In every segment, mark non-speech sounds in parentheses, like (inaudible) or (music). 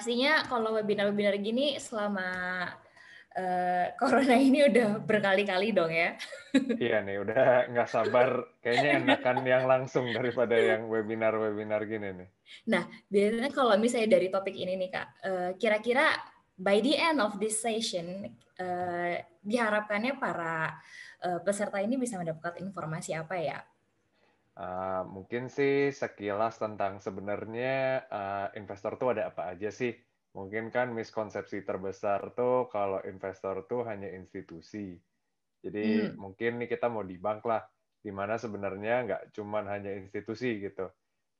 pastinya kalau webinar-webinar gini selama Uh, corona ini udah berkali-kali dong ya. (laughs) Iya nih, udah nggak sabar. Kayaknya enakan yang langsung daripada yang webinar-webinar gini nih. Nah, biasanya kalau misalnya dari topik ini nih kak, kira eh, kira-kira by the end of this session, uh, diharapkannya para peserta ini bisa mendapatkan informasi apa ya Eh, mungkin sih sekilas tentang sebenarnya uh, investor tuh ada apa aja sih? Mungkin kan miskonsepsi terbesar tuh kalau investor tuh hanya institusi. Jadi hmm. mungkin nih kita mau di bank lah, di mana sebenarnya nggak cuman hanya institusi gitu.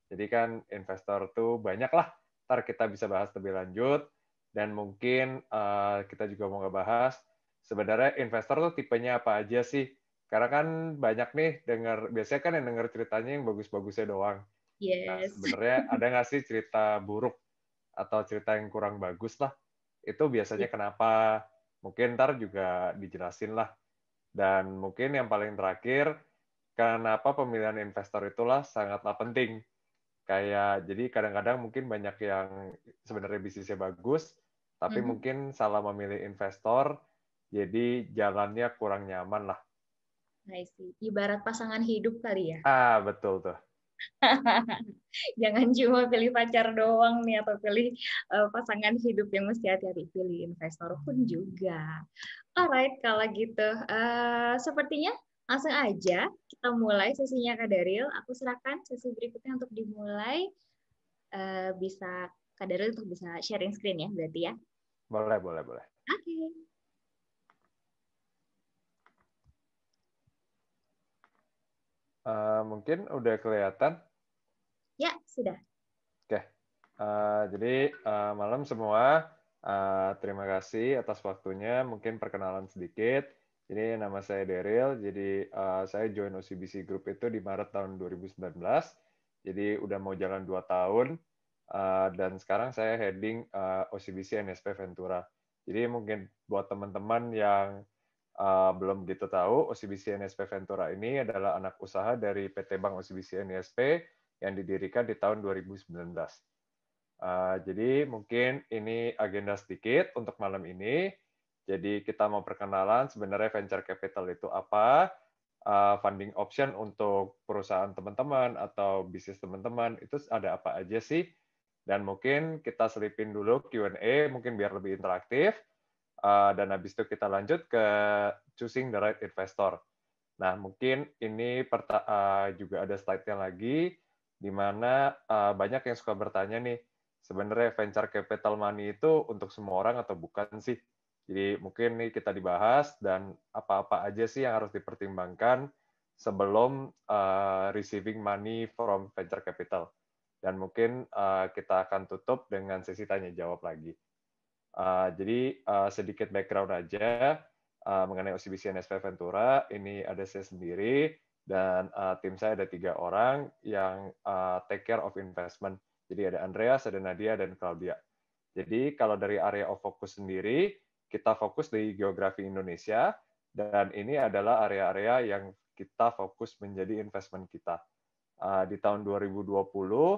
Jadi kan investor tuh banyak lah. Ntar kita bisa bahas lebih lanjut dan mungkin uh, kita juga mau ngebahas sebenarnya investor tuh tipenya apa aja sih karena kan banyak nih dengar biasanya kan yang dengar ceritanya yang bagus-bagusnya doang. Nah, yes. Nah, sebenarnya (laughs) ada nggak sih cerita buruk atau cerita yang kurang bagus lah? Itu biasanya yes. Iya. kenapa? Mungkin ntar juga dijelasin lah. Dan mungkin yang paling terakhir, kenapa pemilihan investor itulah sangatlah penting. Kayak jadi kadang-kadang mungkin banyak yang sebenarnya bisnisnya bagus, tapi mm -hmm. mungkin salah memilih investor, jadi jalannya kurang nyaman lah. I see. Ibarat pasangan hidup kali ya. Ah, betul tuh. (laughs) Jangan cuma pilih pacar doang nih atau pilih uh, pasangan hidup yang mesti hati-hati pilih investor pun juga. Alright, kalau gitu uh, sepertinya langsung aja kita mulai sesinya Kak Daril. Aku serahkan sesi berikutnya untuk dimulai. Uh, bisa Kak Daril untuk bisa sharing screen ya berarti ya. Boleh, boleh, boleh. Oke. Okay. Uh, mungkin udah kelihatan? Ya, sudah. Oke. Okay. Uh, eh, jadi uh, malam semua, uh, terima kasih atas waktunya. Mungkin perkenalan sedikit. Jadi nama saya Daryl. Jadi uh, saya join OCBC Group itu di Maret tahun 2019. Jadi udah mau jalan 2 tahun. Uh, dan sekarang saya heading uh, OCBC NSP Ventura. Jadi mungkin buat teman-teman yang uh, belum gitu tahu, OCBC NSP e Ventura ini adalah anak usaha dari PT Bank OCBC NSP e yang didirikan di tahun 2019. Uh, eh, jadi mungkin ini agenda sedikit untuk malam ini. Jadi kita mau perkenalan sebenarnya venture capital itu apa, uh, funding option untuk perusahaan teman-teman atau bisnis teman-teman itu ada apa aja sih? Dan mungkin kita selipin dulu Q&A mungkin biar lebih interaktif uh, dan habis itu kita lanjut ke choosing the right investor. Nah, mungkin ini perta uh, juga ada slide-nya lagi, di mana uh, banyak yang suka bertanya nih, sebenarnya venture capital money itu untuk semua orang atau bukan sih? Jadi mungkin nih kita dibahas dan apa-apa aja sih yang harus dipertimbangkan sebelum uh, receiving money from venture capital. Dan mungkin uh, kita akan tutup dengan sesi tanya jawab lagi. Uh, jadi uh, sedikit background aja uh, mengenai OCBC NSP Ventura. Ini ada saya sendiri dan uh, tim saya ada tiga orang yang uh, take care of investment. Jadi ada Andrea, ada Nadia, dan Claudia. Jadi kalau dari area of focus sendiri, kita fokus di geografi Indonesia, dan ini adalah area-area yang kita fokus menjadi investment kita. Uh, di tahun 2020, uh,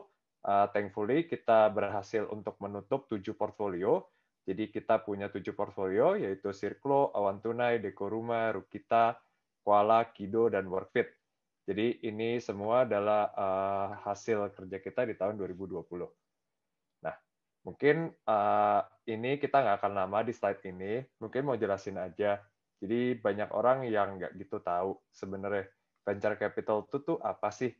thankfully kita berhasil untuk menutup tujuh portfolio, jadi kita punya tujuh portfolio, yaitu Sirklo, Awan Tunai, Dekoruma, Rukita, Kuala, Kido, dan Workfit. Jadi ini semua adalah uh, hasil kerja kita di tahun 2020. Nah, mungkin uh, ini kita nggak akan lama di slide ini, mungkin mau jelasin aja. Jadi banyak orang yang nggak gitu tahu sebenarnya venture capital itu tuh apa sih?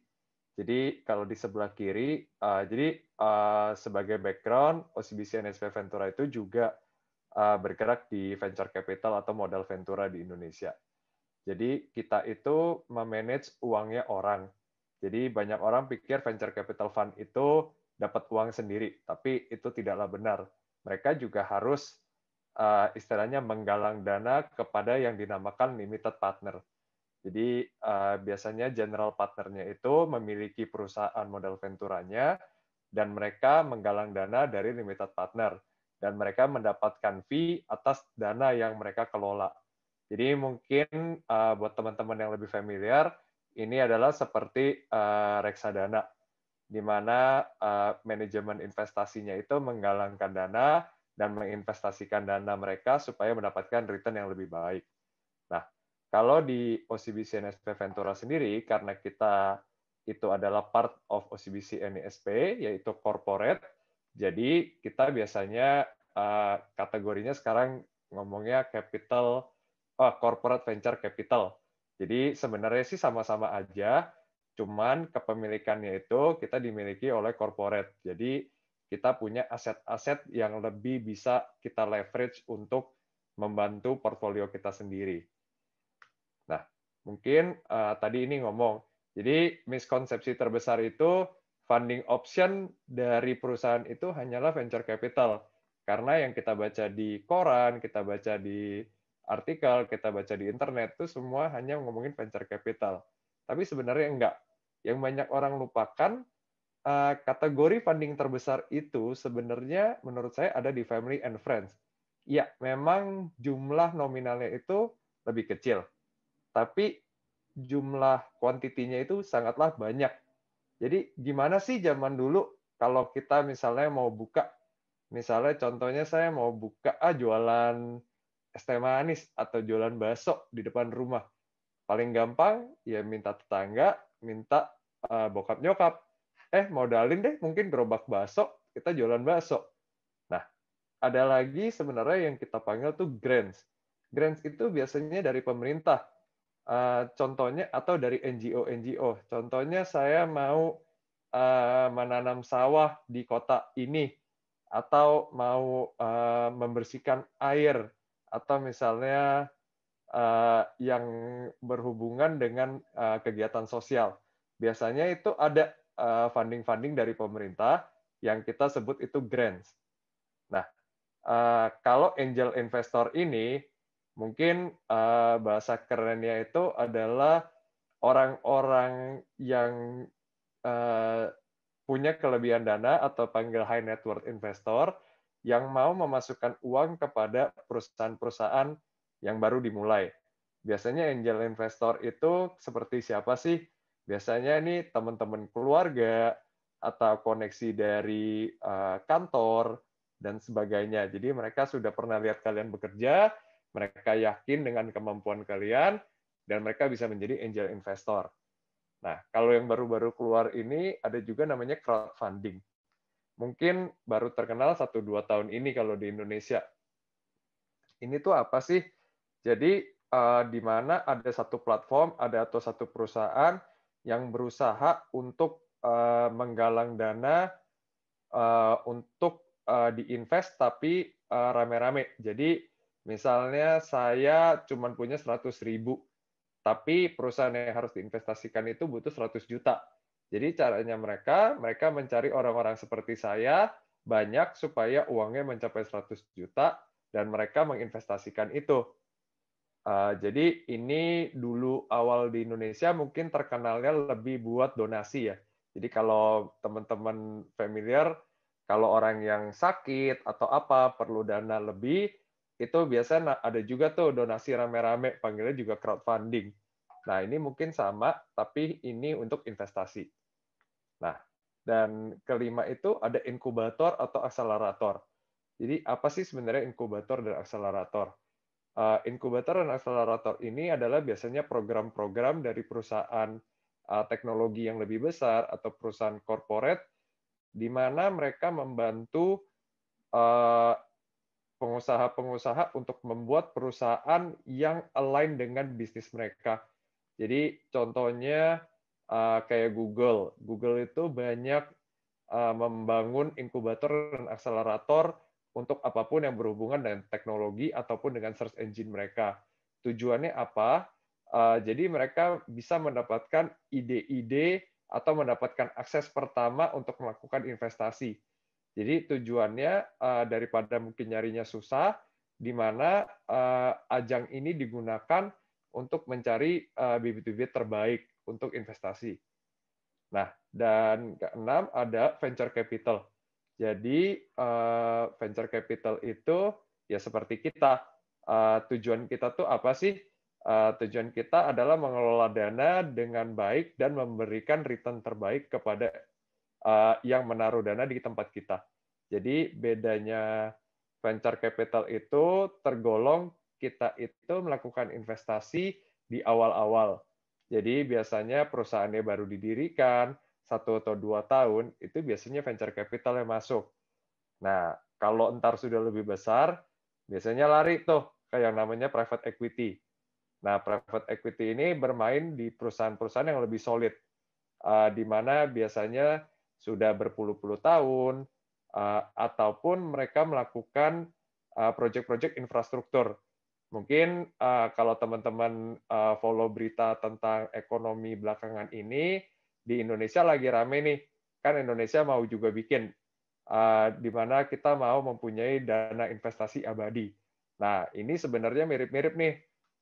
Jadi kalau di sebelah kiri, uh, jadi uh, sebagai background, OCBC NSP Ventura itu juga uh, bergerak di venture capital atau modal ventura di Indonesia. Jadi kita itu memanage uangnya orang. Jadi banyak orang pikir venture capital fund itu dapat uang sendiri, tapi itu tidaklah benar. Mereka juga harus uh, istilahnya menggalang dana kepada yang dinamakan limited partner. Jadi uh, biasanya general partnernya itu memiliki perusahaan modal venturanya dan mereka menggalang dana dari limited partner dan mereka mendapatkan fee atas dana yang mereka kelola. Jadi mungkin uh, buat teman-teman yang lebih familiar, ini adalah seperti uh, reksadana, di mana uh, manajemen investasinya itu menggalangkan dana dan menginvestasikan dana mereka supaya mendapatkan return yang lebih baik. Nah, kalau di OCBC NSP Ventura sendiri, karena kita itu adalah part of OCBC NSP, e yaitu corporate, jadi kita biasanya eh, kategorinya sekarang ngomongnya capital, uh, corporate venture capital. Jadi sebenarnya sih sama-sama aja, cuman kepemilikannya itu kita dimiliki oleh corporate. Jadi kita punya aset-aset yang lebih bisa kita leverage untuk membantu portfolio kita sendiri. Mungkin uh, tadi ini ngomong. Jadi miskonsepsi terbesar itu funding option dari perusahaan itu hanyalah venture capital. Karena yang kita baca di koran, kita baca di artikel, kita baca di internet itu semua hanya ngomongin venture capital. Tapi sebenarnya enggak. Yang banyak orang lupakan uh, kategori funding terbesar itu sebenarnya menurut saya ada di family and friends. Ya, memang jumlah nominalnya itu lebih kecil tapi jumlah kuantitinya itu sangatlah banyak. Jadi gimana sih zaman dulu kalau kita misalnya mau buka, misalnya contohnya saya mau buka ah, jualan es teh manis atau jualan bakso di depan rumah. Paling gampang ya minta tetangga, minta uh, bokap nyokap. Eh modalin deh mungkin gerobak bakso, kita jualan bakso. Nah, ada lagi sebenarnya yang kita panggil tuh grants. Grants itu biasanya dari pemerintah Eh, contohnya atau dari NGO-NGO. Contohnya saya mau eh, menanam sawah di kota ini atau mau eh, membersihkan air atau misalnya yang berhubungan dengan kegiatan sosial. Biasanya itu ada funding-funding dari pemerintah yang kita sebut itu grants. Nah, kalau angel investor ini Mungkin uh, bahasa kerennya itu adalah orang-orang yang uh, punya kelebihan dana atau panggil high net worth investor yang mau memasukkan uang kepada perusahaan-perusahaan yang baru dimulai. Biasanya angel investor itu seperti siapa sih? Biasanya ini teman-teman keluarga atau koneksi dari eh, kantor dan sebagainya. Jadi mereka sudah pernah lihat kalian bekerja, mereka yakin dengan kemampuan kalian dan mereka bisa menjadi angel investor. Nah, kalau yang baru-baru keluar ini ada juga namanya crowdfunding. Mungkin baru terkenal satu dua tahun ini kalau di Indonesia. Ini tuh apa sih? Jadi uh, di mana ada satu platform, ada atau satu perusahaan yang berusaha untuk uh, menggalang dana uh, untuk uh, diinvest tapi rame-rame. Uh, rame -rame. Jadi Misalnya saya cuma punya 100 ribu, tapi perusahaan yang harus diinvestasikan itu butuh 100 juta. Jadi caranya mereka, mereka mencari orang-orang seperti saya banyak supaya uangnya mencapai 100 juta dan mereka menginvestasikan itu. Eh, jadi ini dulu awal di Indonesia mungkin terkenalnya lebih buat donasi ya. Jadi kalau teman-teman familiar, kalau orang yang sakit atau apa perlu dana lebih, itu biasanya ada juga tuh donasi rame-rame, panggilnya juga crowdfunding. Nah, ini mungkin sama, tapi ini untuk investasi. Nah, dan kelima itu ada inkubator atau akselerator. Jadi, apa sih sebenarnya inkubator dan akselerator? Uh, inkubator dan akselerator ini adalah biasanya program-program dari perusahaan uh, teknologi yang lebih besar atau perusahaan korporat, di mana mereka membantu uh, pengusaha-pengusaha untuk membuat perusahaan yang align dengan bisnis mereka. Jadi contohnya eh, kayak Google. Google itu banyak eh, membangun inkubator dan akselerator untuk apapun yang berhubungan dengan teknologi ataupun dengan search engine mereka. Tujuannya apa? Eh, jadi mereka bisa mendapatkan ide-ide atau mendapatkan akses pertama untuk melakukan investasi jadi tujuannya eh, daripada mungkin nyarinya susah, di mana eh, ajang ini digunakan untuk mencari uh, bibit-bibit terbaik untuk investasi. Nah, dan keenam ada venture capital. Jadi venture capital itu ya seperti kita. tujuan kita tuh apa sih? tujuan kita adalah mengelola dana dengan baik dan memberikan return terbaik kepada Eh, yang menaruh dana di tempat kita. Jadi bedanya venture capital itu tergolong kita itu melakukan investasi di awal-awal. Jadi biasanya perusahaannya baru didirikan, satu atau dua tahun, itu biasanya venture capital yang masuk. Nah, kalau entar sudah lebih besar, biasanya lari tuh ke yang namanya private equity. Nah, private equity ini bermain di perusahaan-perusahaan yang lebih solid, eh, di mana biasanya sudah berpuluh-puluh tahun, eh, ataupun mereka melakukan eh, proyek-proyek infrastruktur. Mungkin eh, kalau teman-teman follow berita tentang ekonomi belakangan ini, di Indonesia lagi rame nih, kan Indonesia mau juga bikin, di mana kita mau mempunyai dana investasi abadi. Nah, ini sebenarnya mirip-mirip nih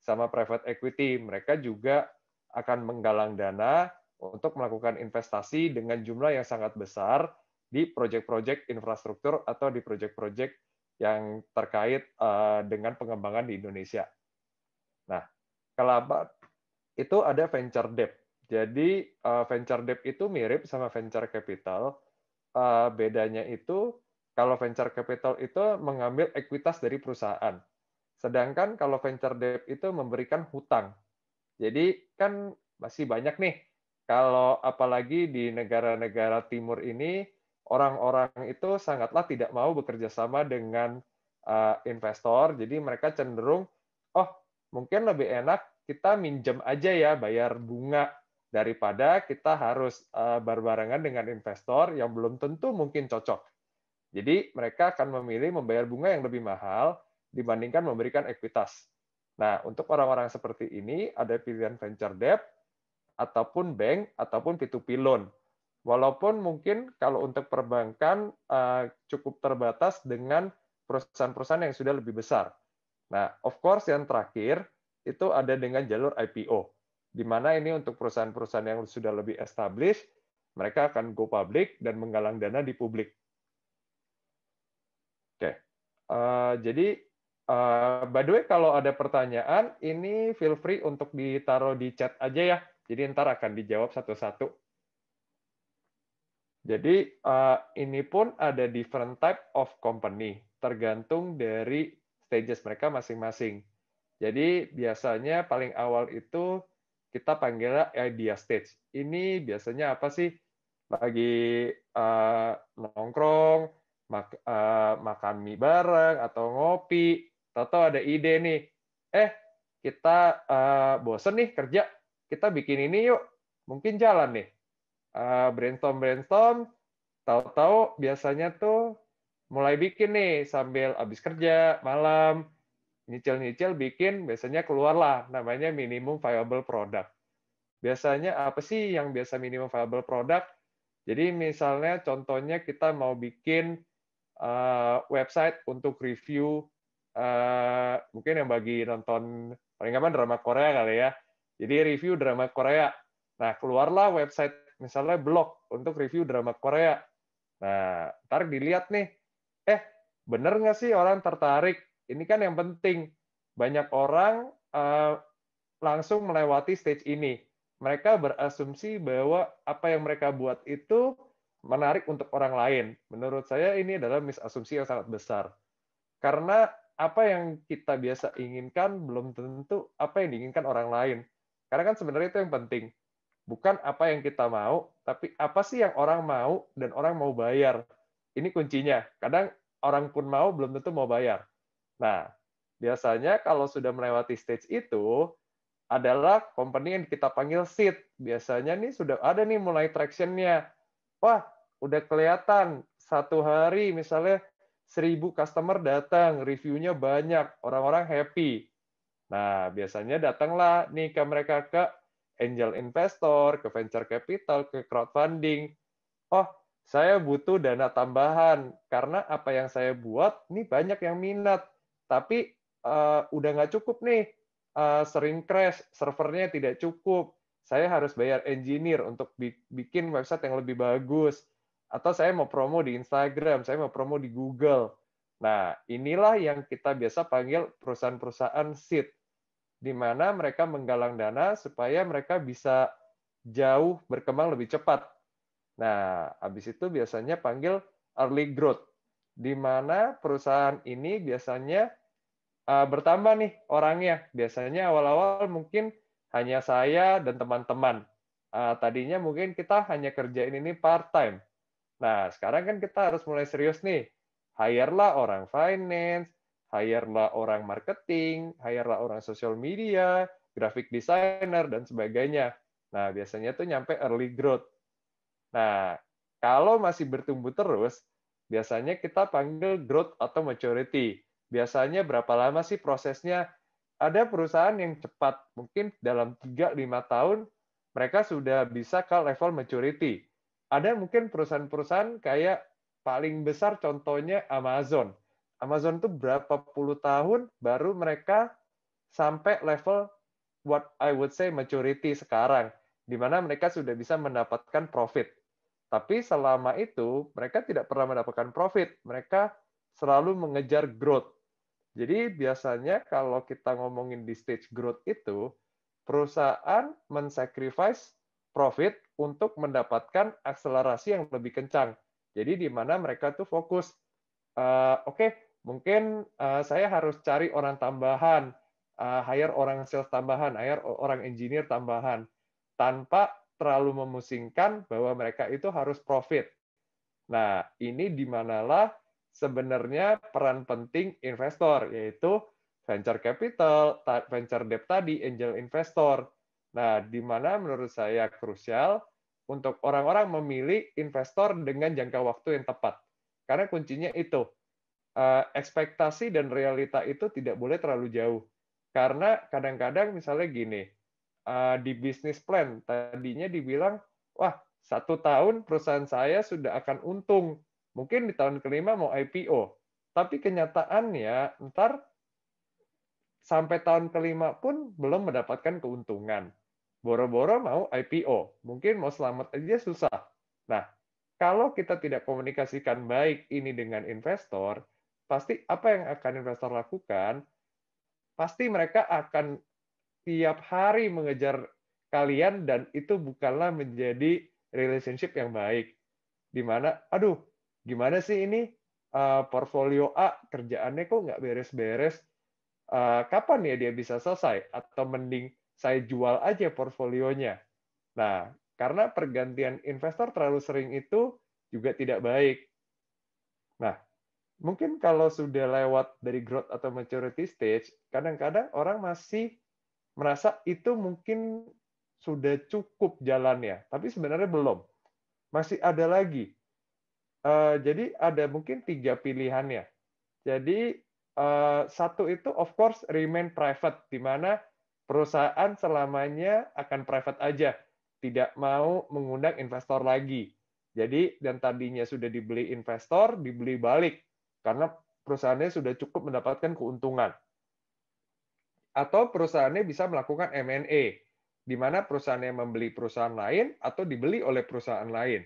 sama private equity. Mereka juga akan menggalang dana untuk melakukan investasi dengan jumlah yang sangat besar di proyek-proyek infrastruktur atau di proyek-proyek yang terkait eh, dengan pengembangan di Indonesia. Nah, kelabat itu ada venture debt. Jadi eh, venture debt itu mirip sama venture capital. Eh, bedanya itu kalau venture capital itu mengambil ekuitas dari perusahaan. Sedangkan kalau venture debt itu memberikan hutang. Jadi kan masih banyak nih kalau apalagi di negara-negara timur ini, orang-orang itu sangatlah tidak mau bekerja sama dengan uh, investor. Jadi mereka cenderung, oh mungkin lebih enak kita minjem aja ya bayar bunga daripada kita harus uh, berbarengan dengan investor yang belum tentu mungkin cocok. Jadi mereka akan memilih membayar bunga yang lebih mahal dibandingkan memberikan ekuitas. Nah, untuk orang-orang seperti ini ada pilihan venture debt ataupun bank ataupun P2P loan. Walaupun mungkin kalau untuk perbankan eh, cukup terbatas dengan perusahaan-perusahaan yang sudah lebih besar. Nah, of course yang terakhir itu ada dengan jalur IPO, di mana ini untuk perusahaan-perusahaan yang sudah lebih established, mereka akan go public dan menggalang dana di publik. Oke, uh, jadi Uh, by the way, kalau ada pertanyaan, ini feel free untuk ditaruh di chat aja ya. Jadi ntar akan dijawab satu-satu. Jadi eh, ini pun ada different type of company, tergantung dari stages mereka masing-masing. Jadi biasanya paling awal itu kita panggilnya idea stage. Ini biasanya apa sih? Lagi eh, nongkrong, eh, makan mie bareng atau ngopi, atau ada ide nih, eh kita bosen nih kerja, kita bikin ini yuk, mungkin jalan nih. Uh, eh, brainstorm brainstorm, tahu-tahu biasanya tuh mulai bikin nih sambil habis kerja malam nyicil-nyicil bikin biasanya keluarlah namanya minimum viable product. Biasanya apa sih yang biasa minimum viable product? Jadi misalnya contohnya kita mau bikin eh, website untuk review eh, mungkin yang bagi nonton paling gampang drama Korea kali ya jadi review drama Korea. Nah, keluarlah website misalnya blog untuk review drama Korea. Nah, ntar dilihat nih, eh bener nggak sih orang tertarik? Ini kan yang penting. Banyak orang uh, langsung melewati stage ini. Mereka berasumsi bahwa apa yang mereka buat itu menarik untuk orang lain. Menurut saya ini adalah misasumsi yang sangat besar. Karena apa yang kita biasa inginkan belum tentu apa yang diinginkan orang lain. Karena kan sebenarnya itu yang penting. Bukan apa yang kita mau, tapi apa sih yang orang mau dan orang mau bayar. Ini kuncinya. Kadang orang pun mau, belum tentu mau bayar. Nah, biasanya kalau sudah melewati stage itu, adalah company yang kita panggil seed. Biasanya nih sudah ada nih mulai traction-nya. Wah, udah kelihatan satu hari misalnya seribu customer datang, reviewnya banyak, orang-orang happy. Nah, biasanya datanglah nih ke mereka ke angel investor, ke venture capital, ke crowdfunding. Oh, saya butuh dana tambahan karena apa yang saya buat ini banyak yang minat, tapi uh, udah nggak cukup nih, uh, sering crash, servernya tidak cukup. Saya harus bayar engineer untuk bikin website yang lebih bagus, atau saya mau promo di Instagram, saya mau promo di Google. Nah, inilah yang kita biasa panggil perusahaan-perusahaan seed di mana mereka menggalang dana supaya mereka bisa jauh berkembang lebih cepat. Nah, habis itu biasanya panggil early growth, di mana perusahaan ini biasanya uh, bertambah nih orangnya. Biasanya awal-awal mungkin hanya saya dan teman-teman. Uh, tadinya mungkin kita hanya kerjain ini part time. Nah, sekarang kan kita harus mulai serius nih. Hire lah orang finance, hirelah orang marketing, hirelah orang social media, graphic designer, dan sebagainya. Nah, biasanya itu nyampe early growth. Nah, kalau masih bertumbuh terus, biasanya kita panggil growth atau maturity. Biasanya berapa lama sih prosesnya? Ada perusahaan yang cepat, mungkin dalam 3-5 tahun mereka sudah bisa ke level maturity. Ada mungkin perusahaan-perusahaan kayak paling besar contohnya Amazon Amazon tuh berapa puluh tahun baru mereka sampai level what I would say maturity sekarang, di mana mereka sudah bisa mendapatkan profit. Tapi selama itu mereka tidak pernah mendapatkan profit, mereka selalu mengejar growth. Jadi biasanya kalau kita ngomongin di stage growth itu, perusahaan mensacrifice profit untuk mendapatkan akselerasi yang lebih kencang. Jadi di mana mereka tuh fokus, uh, oke okay, Mungkin uh, saya harus cari orang tambahan, uh, hire orang sales tambahan, hire orang engineer tambahan, tanpa terlalu memusingkan bahwa mereka itu harus profit. Nah, ini dimanalah sebenarnya peran penting investor, yaitu venture capital, venture debt tadi, angel investor. Nah, di mana menurut saya krusial untuk orang-orang memilih investor dengan jangka waktu yang tepat. Karena kuncinya itu, uh, ekspektasi dan realita itu tidak boleh terlalu jauh. Karena kadang-kadang misalnya gini, eh, di bisnis plan tadinya dibilang, wah satu tahun perusahaan saya sudah akan untung. Mungkin di tahun kelima mau IPO. Tapi kenyataannya ntar sampai tahun kelima pun belum mendapatkan keuntungan. Boro-boro mau IPO. Mungkin mau selamat aja susah. Nah, kalau kita tidak komunikasikan baik ini dengan investor, pasti apa yang akan investor lakukan, pasti mereka akan tiap hari mengejar kalian dan itu bukanlah menjadi relationship yang baik. di mana aduh, gimana sih ini uh, portfolio A kerjaannya kok nggak beres-beres? Uh, kapan ya dia bisa selesai? Atau mending saya jual aja portfolionya. Nah, karena pergantian investor terlalu sering itu juga tidak baik. Nah, mungkin kalau sudah lewat dari growth atau maturity stage, kadang-kadang orang masih merasa itu mungkin sudah cukup jalannya, tapi sebenarnya belum. Masih ada lagi. Eh, jadi ada mungkin tiga pilihannya. Jadi eh, satu itu of course remain private, di mana perusahaan selamanya akan private aja, tidak mau mengundang investor lagi. Jadi dan tadinya sudah dibeli investor, dibeli balik karena perusahaannya sudah cukup mendapatkan keuntungan. Atau perusahaannya bisa melakukan M&A, di mana perusahaannya membeli perusahaan lain atau dibeli oleh perusahaan lain.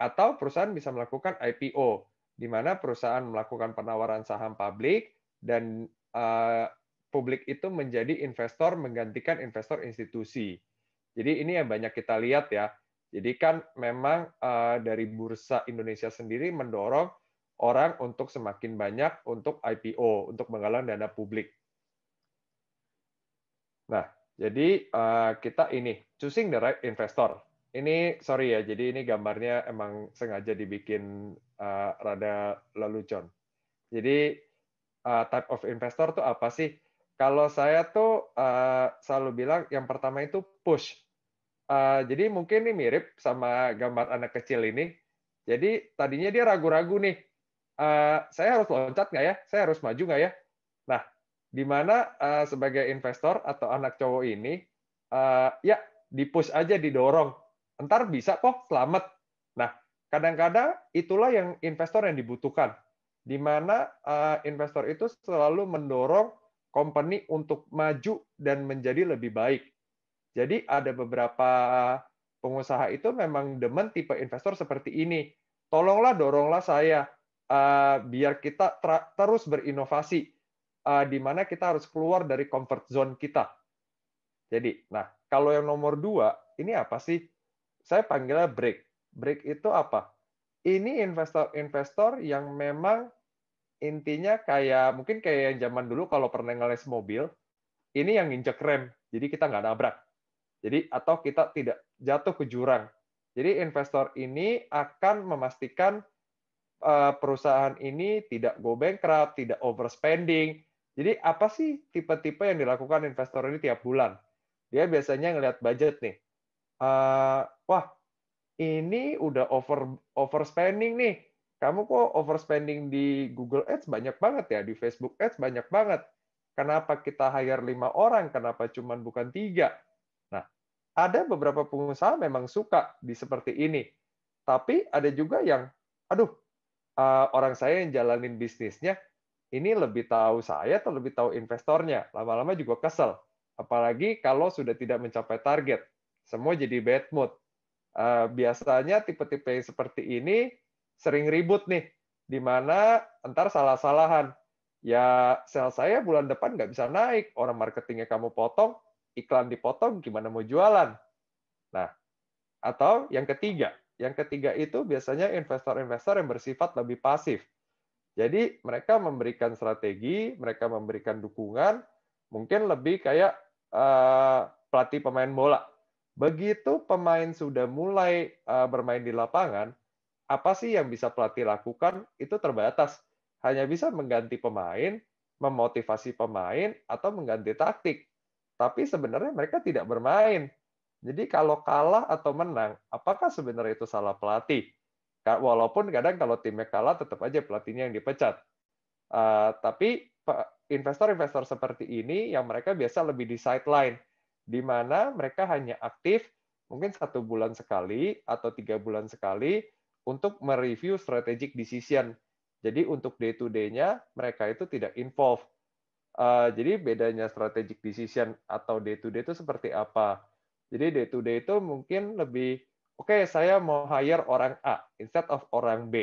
Atau perusahaan bisa melakukan IPO, di mana perusahaan melakukan penawaran saham publik dan uh, publik itu menjadi investor menggantikan investor institusi. Jadi ini yang banyak kita lihat ya. Jadi kan memang uh, dari Bursa Indonesia sendiri mendorong orang untuk semakin banyak untuk IPO, untuk menggalang dana publik. Nah, jadi eh, kita ini choosing the right investor. Ini sorry ya, jadi ini gambarnya emang sengaja dibikin uh, rada lelucon. Jadi uh, type of investor tuh apa sih? Kalau saya tuh uh, selalu bilang yang pertama itu push. Uh, jadi mungkin ini mirip sama gambar anak kecil ini. Jadi tadinya dia ragu-ragu nih, Eh, saya harus loncat nggak ya? Saya harus maju nggak ya? Nah, di mana uh, sebagai investor atau anak cowok ini, uh, ya dipush aja, didorong. Ntar bisa kok, selamat. Nah, kadang-kadang itulah yang investor yang dibutuhkan. Di mana uh, investor itu selalu mendorong company untuk maju dan menjadi lebih baik. Jadi ada beberapa pengusaha itu memang demen tipe investor seperti ini. Tolonglah doronglah saya, Eh, biar kita terus berinovasi, uh, di mana kita harus keluar dari comfort zone kita. Jadi, nah kalau yang nomor dua ini apa sih? Saya panggilnya break. Break itu apa? Ini investor-investor yang memang intinya kayak mungkin kayak yang zaman dulu kalau pernah ngeles mobil, ini yang injek rem, jadi kita nggak nabrak. Jadi atau kita tidak jatuh ke jurang. Jadi investor ini akan memastikan Eh, perusahaan ini tidak go bankrupt, tidak overspending. Jadi apa sih tipe-tipe yang dilakukan investor ini tiap bulan? Dia biasanya ngelihat budget nih. Uh, wah, ini udah over overspending nih. Kamu kok overspending di Google Ads banyak banget ya, di Facebook Ads banyak banget. Kenapa kita hire lima orang? Kenapa cuman bukan tiga? Nah, ada beberapa pengusaha memang suka di seperti ini. Tapi ada juga yang, aduh, uh, orang saya yang jalanin bisnisnya ini lebih tahu saya atau lebih tahu investornya. Lama-lama juga kesel. Apalagi kalau sudah tidak mencapai target. Semua jadi bad mood. Uh, biasanya tipe-tipe seperti ini sering ribut nih. Di mana entar salah-salahan. Ya sel saya bulan depan nggak bisa naik. Orang marketingnya kamu potong, iklan dipotong, gimana mau jualan? Nah, atau yang ketiga, yang ketiga itu biasanya investor-investor yang bersifat lebih pasif. Jadi mereka memberikan strategi, mereka memberikan dukungan, mungkin lebih kayak uh, pelatih pemain bola. Begitu pemain sudah mulai uh, bermain di lapangan, apa sih yang bisa pelatih lakukan itu terbatas. Hanya bisa mengganti pemain, memotivasi pemain, atau mengganti taktik. Tapi sebenarnya mereka tidak bermain. Jadi kalau kalah atau menang, apakah sebenarnya itu salah pelatih? Walaupun kadang kalau timnya kalah, tetap aja pelatihnya yang dipecat. Uh, tapi investor-investor seperti ini yang mereka biasa lebih di sideline, di mana mereka hanya aktif mungkin satu bulan sekali atau tiga bulan sekali untuk mereview strategic decision. Jadi untuk day to day-nya mereka itu tidak involved. Uh, eh, jadi bedanya strategic decision atau day to day itu seperti apa? Jadi day to day itu mungkin lebih oke okay, saya mau hire orang A instead of orang B.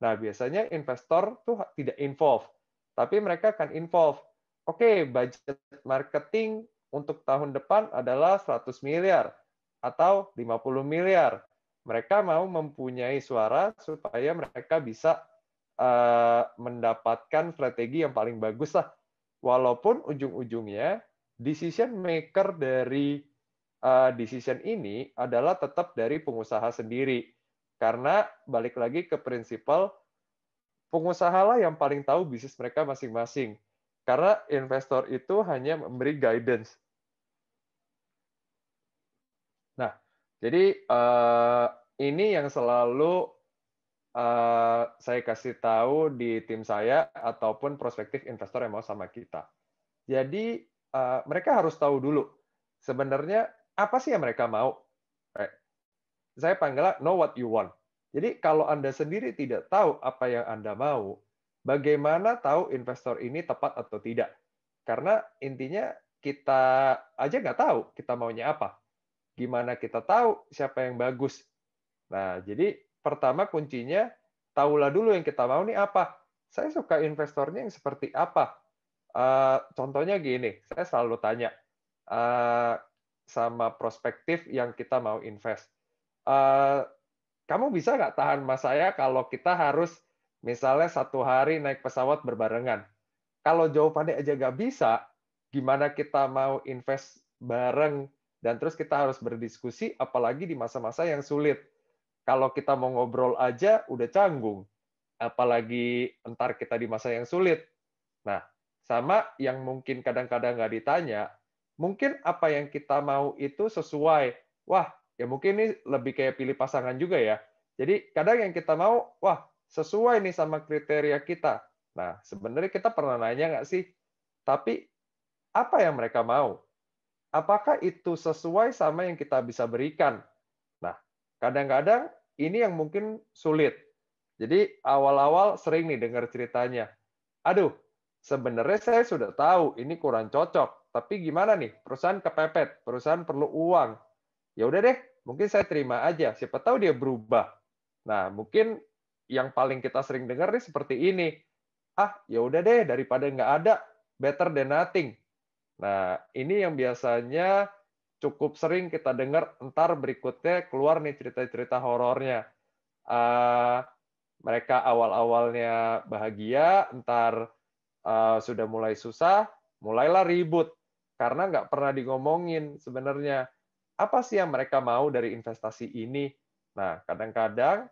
Nah, biasanya investor tuh tidak involve, tapi mereka akan involve. Oke, okay, budget marketing untuk tahun depan adalah 100 miliar atau 50 miliar. Mereka mau mempunyai suara supaya mereka bisa uh, mendapatkan strategi yang paling bagus lah. Walaupun ujung-ujungnya decision maker dari Eh, decision ini adalah tetap dari pengusaha sendiri. Karena balik lagi ke prinsipal pengusaha lah yang paling tahu bisnis mereka masing-masing. Karena investor itu hanya memberi guidance. Nah, jadi uh, ini yang selalu uh, saya kasih tahu di tim saya ataupun prospektif investor yang mau sama kita. Jadi uh, mereka harus tahu dulu sebenarnya apa sih yang mereka mau? Eh, saya panggilnya know what you want. Jadi kalau Anda sendiri tidak tahu apa yang Anda mau, bagaimana tahu investor ini tepat atau tidak? Karena intinya kita aja nggak tahu kita maunya apa. Gimana kita tahu siapa yang bagus? Nah, jadi pertama kuncinya tahulah dulu yang kita mau nih apa. Saya suka investornya yang seperti apa. Eh, contohnya gini, saya selalu tanya, eh, sama prospektif yang kita mau invest. Uh, kamu bisa nggak tahan mas saya kalau kita harus misalnya satu hari naik pesawat berbarengan? Kalau jawabannya aja nggak bisa, gimana kita mau invest bareng dan terus kita harus berdiskusi apalagi di masa-masa yang sulit. Kalau kita mau ngobrol aja udah canggung, apalagi entar kita di masa yang sulit. Nah, sama yang mungkin kadang-kadang nggak ditanya, mungkin apa yang kita mau itu sesuai. Wah, ya mungkin ini lebih kayak pilih pasangan juga ya. Jadi kadang yang kita mau, wah sesuai nih sama kriteria kita. Nah, sebenarnya kita pernah nanya nggak sih? Tapi apa yang mereka mau? Apakah itu sesuai sama yang kita bisa berikan? Nah, kadang-kadang ini yang mungkin sulit. Jadi awal-awal sering nih dengar ceritanya. Aduh, sebenarnya saya sudah tahu ini kurang cocok tapi gimana nih? Perusahaan kepepet, perusahaan perlu uang. Ya udah deh, mungkin saya terima aja. Siapa tahu dia berubah. Nah, mungkin yang paling kita sering dengar nih seperti ini. Ah, ya udah deh, daripada nggak ada, better than nothing. Nah, ini yang biasanya cukup sering kita dengar entar berikutnya keluar nih cerita-cerita horornya. Uh, mereka awal-awalnya bahagia, entar uh, ah, sudah mulai susah, mulailah ribut karena nggak pernah digomongin sebenarnya apa sih yang mereka mau dari investasi ini. Nah, kadang-kadang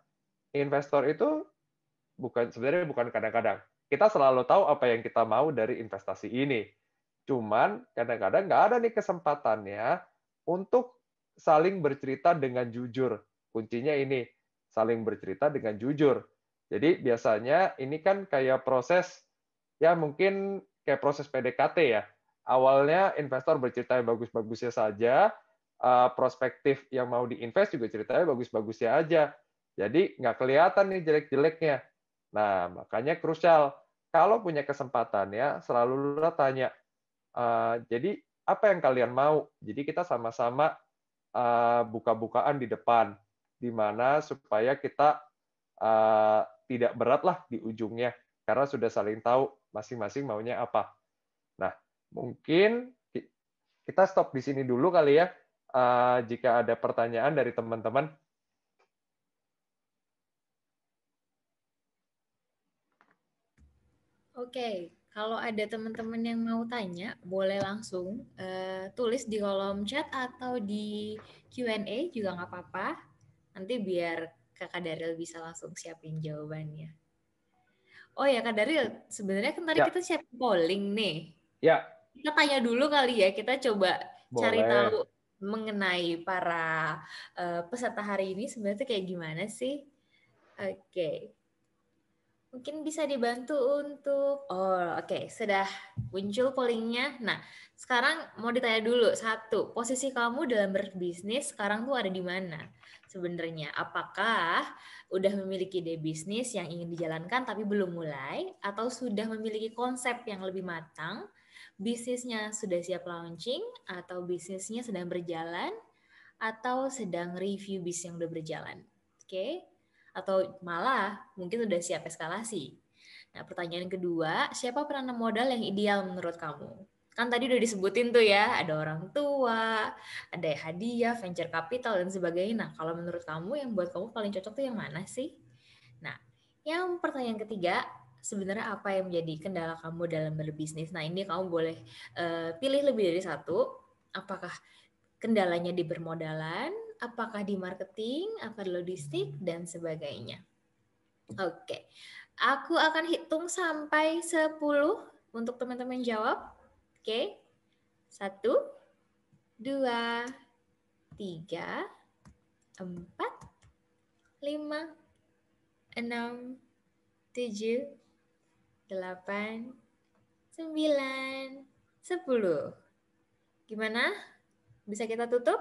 investor itu bukan sebenarnya bukan kadang-kadang. Kita selalu tahu apa yang kita mau dari investasi ini. Cuman kadang-kadang nggak ada nih kesempatannya untuk saling bercerita dengan jujur. Kuncinya ini, saling bercerita dengan jujur. Jadi biasanya ini kan kayak proses ya mungkin kayak proses PDKT ya awalnya investor bercerita bagus-bagusnya saja, eh, prospektif yang mau diinvest juga ceritanya bagus-bagusnya aja. Jadi nggak kelihatan nih jelek-jeleknya. Nah, makanya krusial. Kalau punya kesempatan ya, selalu tanya, uh, jadi apa yang kalian mau? Jadi kita sama-sama eh, buka-bukaan di depan, di mana supaya kita tidak berat lah di ujungnya, karena sudah saling tahu masing-masing maunya apa. Nah, mungkin kita stop di sini dulu kali ya. Uh, jika ada pertanyaan dari teman-teman. Oke, kalau ada teman-teman yang mau tanya, boleh langsung uh, tulis di kolom chat atau di Q&A juga nggak apa-apa. Nanti biar Kakak Daryl bisa langsung siapin jawabannya. Oh ya Kak Daryl sebenarnya kan tadi ya. kita siapin polling nih. Ya kita tanya dulu kali ya kita coba Boleh. cari tahu mengenai para uh, peserta hari ini sebenarnya kayak gimana sih oke okay. mungkin bisa dibantu untuk oh oke okay. sudah muncul pollingnya nah sekarang mau ditanya dulu satu posisi kamu dalam berbisnis sekarang tuh ada di mana sebenarnya? Apakah udah memiliki ide bisnis yang ingin dijalankan tapi belum mulai atau sudah memiliki konsep yang lebih matang bisnisnya sudah siap launching atau bisnisnya sedang berjalan atau sedang review bisnis yang udah berjalan. Oke? Okay? Atau malah mungkin sudah siap eskalasi. Nah, pertanyaan kedua, siapa peran modal yang ideal menurut kamu? Kan tadi udah disebutin tuh ya, ada orang tua, ada hadiah, venture capital, dan sebagainya. Nah, kalau menurut kamu yang buat kamu paling cocok tuh yang mana sih? Nah, yang pertanyaan ketiga, sebenarnya apa yang menjadi kendala kamu dalam berbisnis. Nah, ini kamu boleh uh, pilih lebih dari satu. Apakah kendalanya di permodalan? apakah di marketing, apa logistik, dan sebagainya. Oke, okay. aku akan hitung sampai 10 untuk teman-teman jawab. Oke, okay. satu, dua, tiga, empat, lima, enam, tujuh, delapan, sembilan, sepuluh. Gimana? Bisa kita tutup?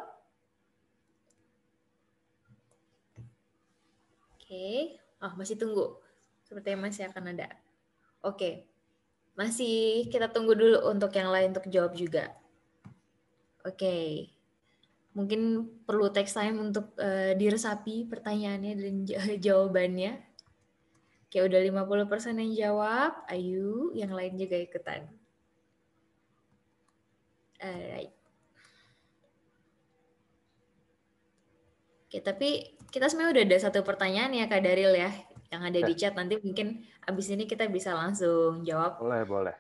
Oke. Oh, masih tunggu. Sepertinya masih akan ada. Oke. Masih kita tunggu dulu untuk yang lain untuk jawab juga. Oke. Mungkin perlu text time untuk uh, diresapi pertanyaannya dan (laughs) jawabannya. Oke, udah 50% yang jawab. Ayu, yang lain juga ikutan. Alright. Oke, tapi kita sebenarnya udah ada satu pertanyaan ya Kak Daril ya, yang ada di ya. chat. Nanti mungkin abis ini kita bisa langsung jawab. Boleh, boleh.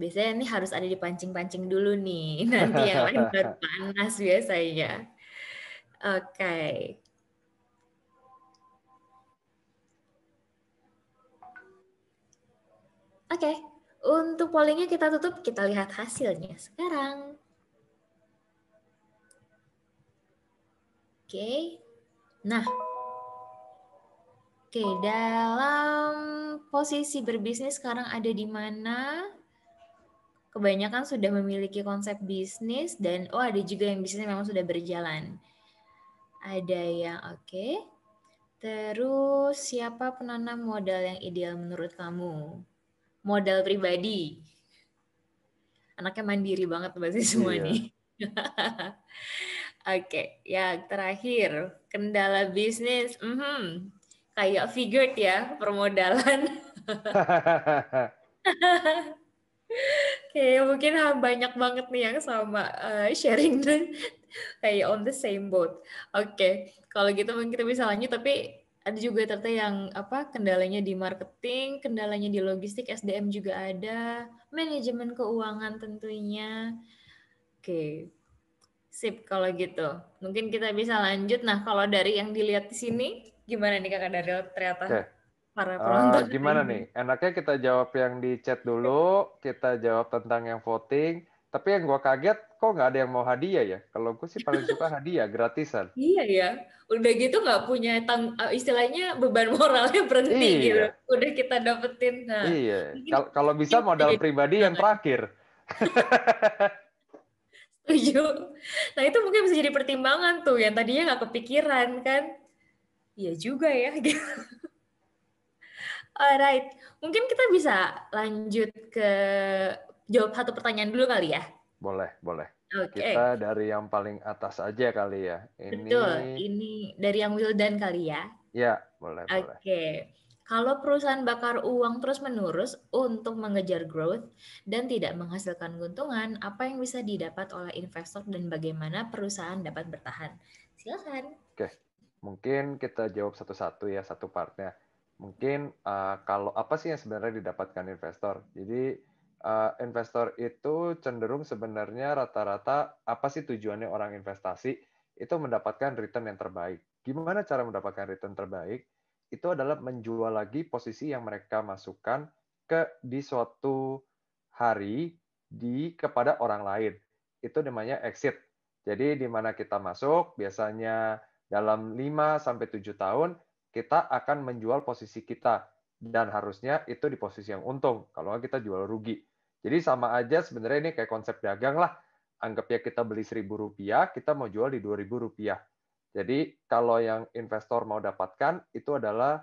Biasanya ini harus ada dipancing-pancing dulu nih. (laughs) Nanti yang lain (laughs) panas biasanya. Oke. Okay. Oke, okay. untuk pollingnya kita tutup, kita lihat hasilnya sekarang. Oke, okay. nah. Oke, okay, dalam posisi berbisnis sekarang ada di mana? kebanyakan sudah memiliki konsep bisnis dan oh ada juga yang bisnisnya memang sudah berjalan. Ada yang oke. Okay. Terus siapa penanam modal yang ideal menurut kamu? modal pribadi. Anaknya mandiri banget Mbak sih semua iya. nih. (laughs) Oke, okay. yang terakhir kendala bisnis, mm -hmm. kayak figured ya permodalan. (laughs) Oke, mungkin banyak banget nih yang sama uh, sharing (laughs) kayak on the same boat. Oke, okay. kalau gitu mungkin kita bisa lanjut tapi ada juga ternyata yang apa kendalanya di marketing, kendalanya di logistik, SDM juga ada, manajemen keuangan tentunya. Oke. Sip kalau gitu. Mungkin kita bisa lanjut. Nah, kalau dari yang dilihat di sini gimana nih Kakak Daryl ternyata? Okay. Para eh, penonton. Uh, gimana nih? Enaknya kita jawab yang di chat dulu, kita jawab tentang yang voting. Tapi yang gue kaget, kok nggak ada yang mau hadiah ya? Kalau gue sih paling suka hadiah, gratisan. (laughs) Iya ya, udah gitu nggak punya tang eh, istilahnya beban moralnya berhenti iya. gitu. Udah kita dapetin. Nah, iya. Kalau bisa modal pribadi yang terakhir. (laughs) Setuju. Nah itu mungkin bisa jadi pertimbangan tuh yang tadinya nggak kepikiran kan. Iya juga ya. (laughs) Gitu. Alright, mungkin kita bisa lanjut ke jawab satu pertanyaan dulu kali ya. Boleh, boleh. Okay. Kita dari yang paling atas aja kali ya. Ini... Betul, ini dari yang Wildan kali ya. Ya, boleh. Oke. Kalau perusahaan bakar uang terus-menerus untuk mengejar growth dan tidak menghasilkan keuntungan, apa yang bisa didapat oleh investor dan bagaimana perusahaan dapat bertahan? Silakan. Oke, okay. mungkin kita jawab satu-satu ya, satu partnya. Mungkin uh, kalau apa sih yang sebenarnya didapatkan investor? Jadi uh, investor itu cenderung sebenarnya rata-rata apa sih tujuannya orang investasi itu mendapatkan return yang terbaik. Gimana cara mendapatkan return terbaik? Itu adalah menjual lagi posisi yang mereka masukkan ke di suatu hari di kepada orang lain. Itu namanya exit. Jadi di mana kita masuk biasanya dalam 5 sampai 7 tahun kita akan menjual posisi kita dan harusnya itu di posisi yang untung. Kalau kita jual rugi. Jadi sama aja sebenarnya ini kayak konsep dagang lah. Anggap ya kita beli seribu rupiah, kita mau jual di dua ribu rupiah. Jadi kalau yang investor mau dapatkan itu adalah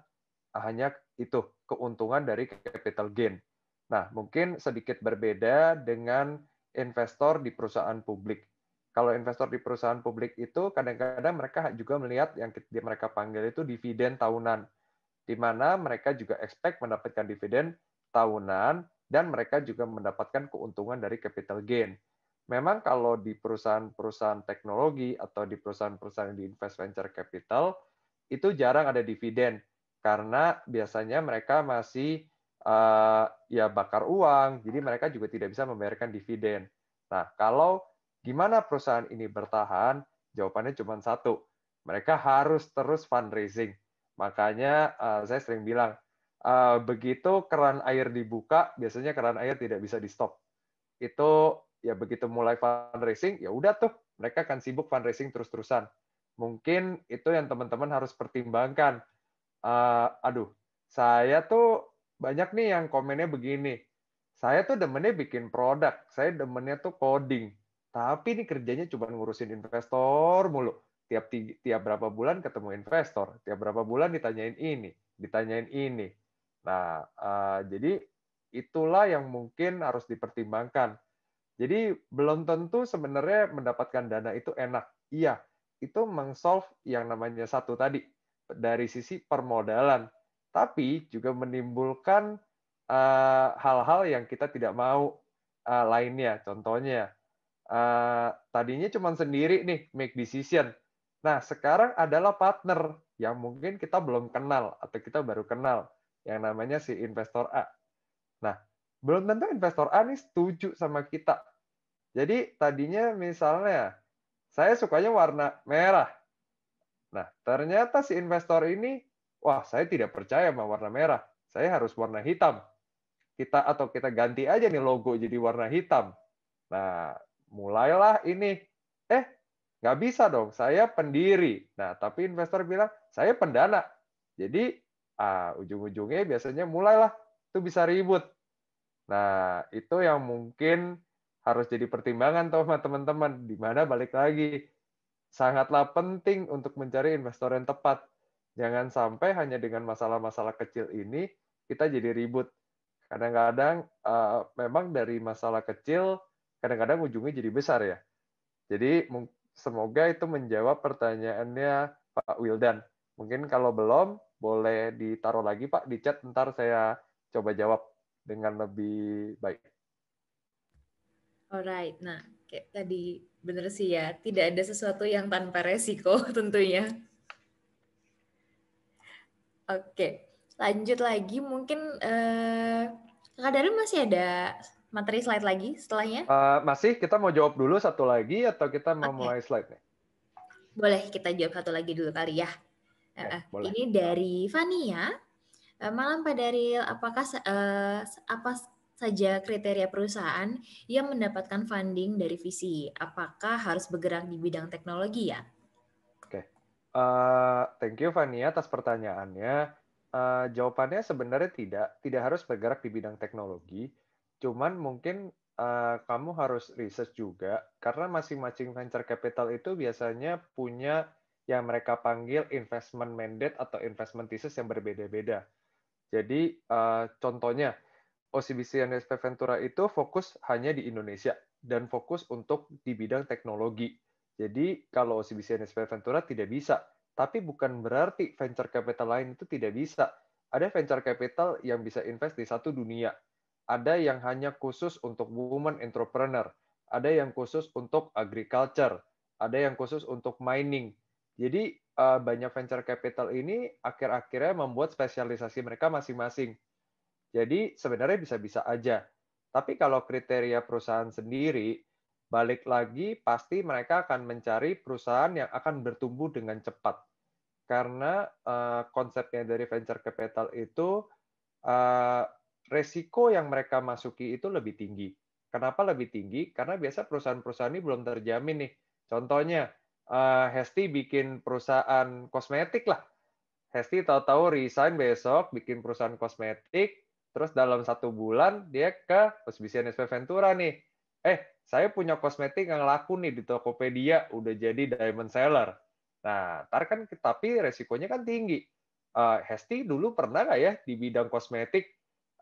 hanya itu keuntungan dari capital gain. Nah mungkin sedikit berbeda dengan investor di perusahaan publik. Kalau investor di perusahaan publik itu kadang-kadang mereka juga melihat yang mereka panggil itu dividen tahunan, di mana mereka juga expect mendapatkan dividen tahunan dan mereka juga mendapatkan keuntungan dari capital gain. Memang kalau di perusahaan-perusahaan teknologi atau di perusahaan-perusahaan di invest venture capital itu jarang ada dividen karena biasanya mereka masih uh, ya bakar uang, jadi mereka juga tidak bisa membayarkan dividen. Nah, kalau gimana perusahaan ini bertahan? Jawabannya cuma satu, mereka harus terus fundraising. Makanya uh, saya sering bilang uh, begitu keran air dibuka, biasanya keran air tidak bisa di stop. Itu ya begitu mulai fundraising, ya udah tuh mereka akan sibuk fundraising terus-terusan. Mungkin itu yang teman-teman harus pertimbangkan. Uh, aduh, saya tuh banyak nih yang komennya begini. Saya tuh demennya bikin produk, saya demennya tuh coding. Tapi ini kerjanya cuma ngurusin investor mulu. Tiap tiap berapa bulan ketemu investor, tiap berapa bulan ditanyain ini, ditanyain ini, Nah, uh, jadi itulah yang mungkin harus dipertimbangkan. Jadi belum tentu sebenarnya mendapatkan dana itu enak. Iya, itu mengsolve yang namanya satu tadi dari sisi permodalan, tapi juga menimbulkan eh, hal-hal uh, yang kita tidak mau uh, lainnya. Contohnya, uh, tadinya cuma sendiri nih make decision. Nah, sekarang adalah partner yang mungkin kita belum kenal atau kita baru kenal yang namanya si investor A. Nah, belum tentu investor A nih setuju sama kita. Jadi tadinya misalnya saya sukanya warna merah. Nah, ternyata si investor ini, wah saya tidak percaya sama warna merah. Saya harus warna hitam. Kita atau kita ganti aja nih logo jadi warna hitam. Nah, mulailah ini. Eh, nggak bisa dong, saya pendiri. Nah, tapi investor bilang, saya pendana. Jadi ah ujung-ujungnya biasanya mulailah itu bisa ribut. Nah, itu yang mungkin harus jadi pertimbangan teman-teman di mana balik lagi sangatlah penting untuk mencari investor yang tepat. Jangan sampai hanya dengan masalah-masalah kecil ini kita jadi ribut. Kadang-kadang uh, memang dari masalah kecil kadang-kadang ujungnya jadi besar ya. Jadi semoga itu menjawab pertanyaannya Pak Wildan. Mungkin kalau belum boleh ditaruh lagi Pak di chat ntar saya coba jawab dengan lebih baik. Alright, nah kayak tadi bener sih ya, tidak ada sesuatu yang tanpa resiko (laughs) tentunya. Oke, lanjut lagi mungkin eh, Kak Darin masih ada materi slide lagi setelahnya? Uh, masih, kita mau jawab dulu satu lagi atau kita mau okay. mulai slide nih? Boleh kita jawab satu lagi dulu kali ya. Ya, boleh. Ini dari Fania. Ya. Eh, malam Pak Daril, apakah uh, apa saja kriteria perusahaan yang mendapatkan funding dari visi? Apakah harus bergerak di bidang teknologi ya? Oke, okay. uh, eh, thank you Fania atas pertanyaannya. Uh, jawabannya sebenarnya tidak, tidak harus bergerak di bidang teknologi. Cuman mungkin uh, kamu harus riset juga karena masing-masing venture capital itu biasanya punya yang mereka panggil investment mandate atau investment thesis yang berbeda-beda. Jadi uh, contohnya OCBC dan Ventura itu fokus hanya di Indonesia dan fokus untuk di bidang teknologi. Jadi kalau OCBC dan Ventura tidak bisa, tapi bukan berarti venture capital lain itu tidak bisa. Ada venture capital yang bisa invest di satu dunia. Ada yang hanya khusus untuk woman entrepreneur, ada yang khusus untuk agriculture, ada yang khusus untuk mining, jadi uh, banyak venture capital ini akhir-akhirnya membuat spesialisasi mereka masing-masing. Jadi sebenarnya bisa-bisa aja. Tapi kalau kriteria perusahaan sendiri, balik lagi pasti mereka akan mencari perusahaan yang akan bertumbuh dengan cepat. Karena uh, konsepnya dari venture capital itu uh, resiko yang mereka masuki itu lebih tinggi. Kenapa lebih tinggi? Karena biasa perusahaan-perusahaan ini belum terjamin nih. Contohnya, uh, Hesti bikin perusahaan kosmetik lah. Hesti tahu-tahu resign besok bikin perusahaan kosmetik, terus dalam satu bulan dia ke Pesbisian SP Ventura nih. Eh, saya punya kosmetik yang laku nih di Tokopedia, udah jadi diamond seller. Nah, ntar kan tapi resikonya kan tinggi. Uh, Hesti dulu pernah nggak ya di bidang kosmetik?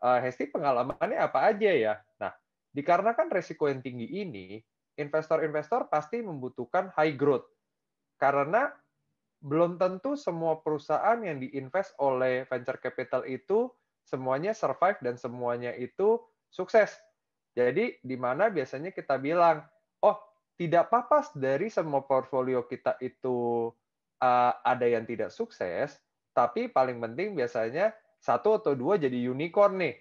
Uh, Hesti pengalamannya apa aja ya? Nah, dikarenakan resiko yang tinggi ini, investor-investor pasti membutuhkan high growth. Karena belum tentu semua perusahaan yang diinvest oleh venture capital itu semuanya survive dan semuanya itu sukses. Jadi di mana biasanya kita bilang, oh tidak apa-apa dari semua portfolio kita itu uh, ada yang tidak sukses, tapi paling penting biasanya satu atau dua jadi unicorn nih.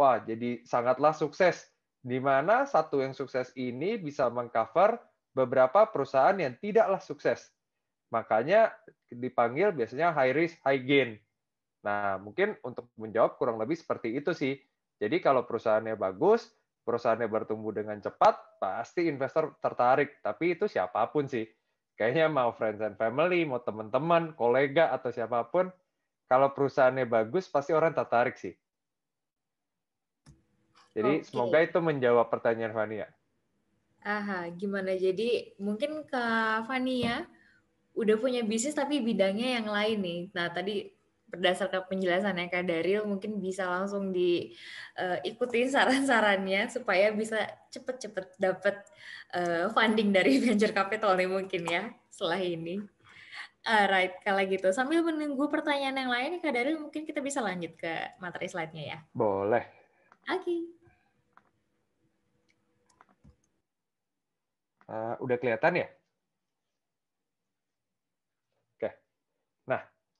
Wah, jadi sangatlah sukses. Di mana satu yang sukses ini bisa mengcover beberapa perusahaan yang tidaklah sukses. Makanya dipanggil biasanya high risk, high gain. Nah, mungkin untuk menjawab kurang lebih seperti itu sih. Jadi kalau perusahaannya bagus, perusahaannya bertumbuh dengan cepat, pasti investor tertarik. Tapi itu siapapun sih. Kayaknya mau friends and family, mau teman-teman, kolega, atau siapapun. Kalau perusahaannya bagus, pasti orang tertarik sih. Jadi okay. semoga itu menjawab pertanyaan Fania. Aha, gimana? Jadi mungkin ke Fania, udah punya bisnis tapi bidangnya yang lain nih. Nah, tadi berdasarkan penjelasannya Kak Daryl mungkin bisa langsung diikuti eh, uh, saran-sarannya supaya bisa cepet-cepet dapat uh, eh, funding dari (laughs) venture capital nih mungkin ya setelah ini. Alright, kalau gitu sambil menunggu pertanyaan yang lain Kak Daryl mungkin kita bisa lanjut ke materi slide-nya ya. Boleh. Oke. Okay. Uh, eh, udah kelihatan ya?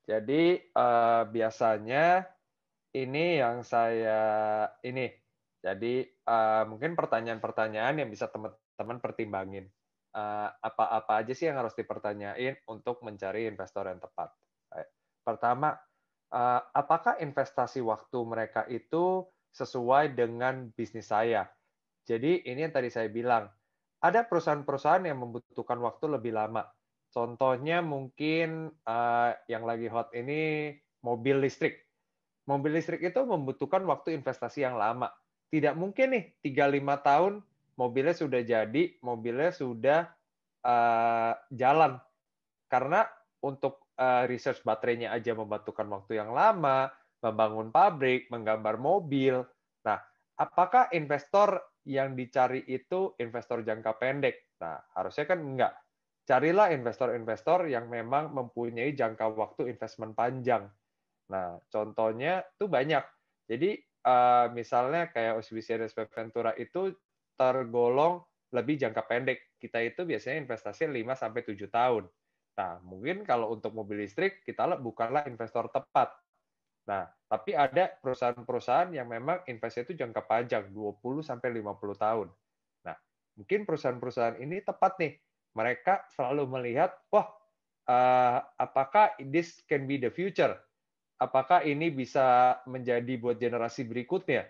Jadi eh, biasanya ini yang saya ini. Jadi eh, mungkin pertanyaan-pertanyaan yang bisa teman-teman pertimbangin. Eh, apa-apa uh, aja sih yang harus dipertanyain untuk mencari investor yang tepat? Pertama, eh, apakah investasi waktu mereka itu sesuai dengan bisnis saya? Jadi ini yang tadi saya bilang, ada perusahaan-perusahaan yang membutuhkan waktu lebih lama Contohnya mungkin uh, yang lagi hot ini mobil listrik. Mobil listrik itu membutuhkan waktu investasi yang lama. Tidak mungkin nih 3-5 tahun mobilnya sudah jadi, mobilnya sudah uh, jalan. Karena untuk uh, research baterainya aja membutuhkan waktu yang lama, membangun pabrik, menggambar mobil. Nah, apakah investor yang dicari itu investor jangka pendek? Nah, harusnya kan enggak carilah investor-investor yang memang mempunyai jangka waktu investment panjang. Nah, contohnya tuh banyak. Jadi eh, misalnya kayak OCBC dan Ventura itu tergolong lebih jangka pendek. Kita itu biasanya investasi 5 7 tahun. Nah, mungkin kalau untuk mobil listrik kita bukanlah investor tepat. Nah, tapi ada perusahaan-perusahaan yang memang investasi itu jangka panjang 20 50 tahun. Nah, mungkin perusahaan-perusahaan ini tepat nih mereka selalu melihat, wah, uh, apakah this can be the future? Apakah ini bisa menjadi buat generasi berikutnya?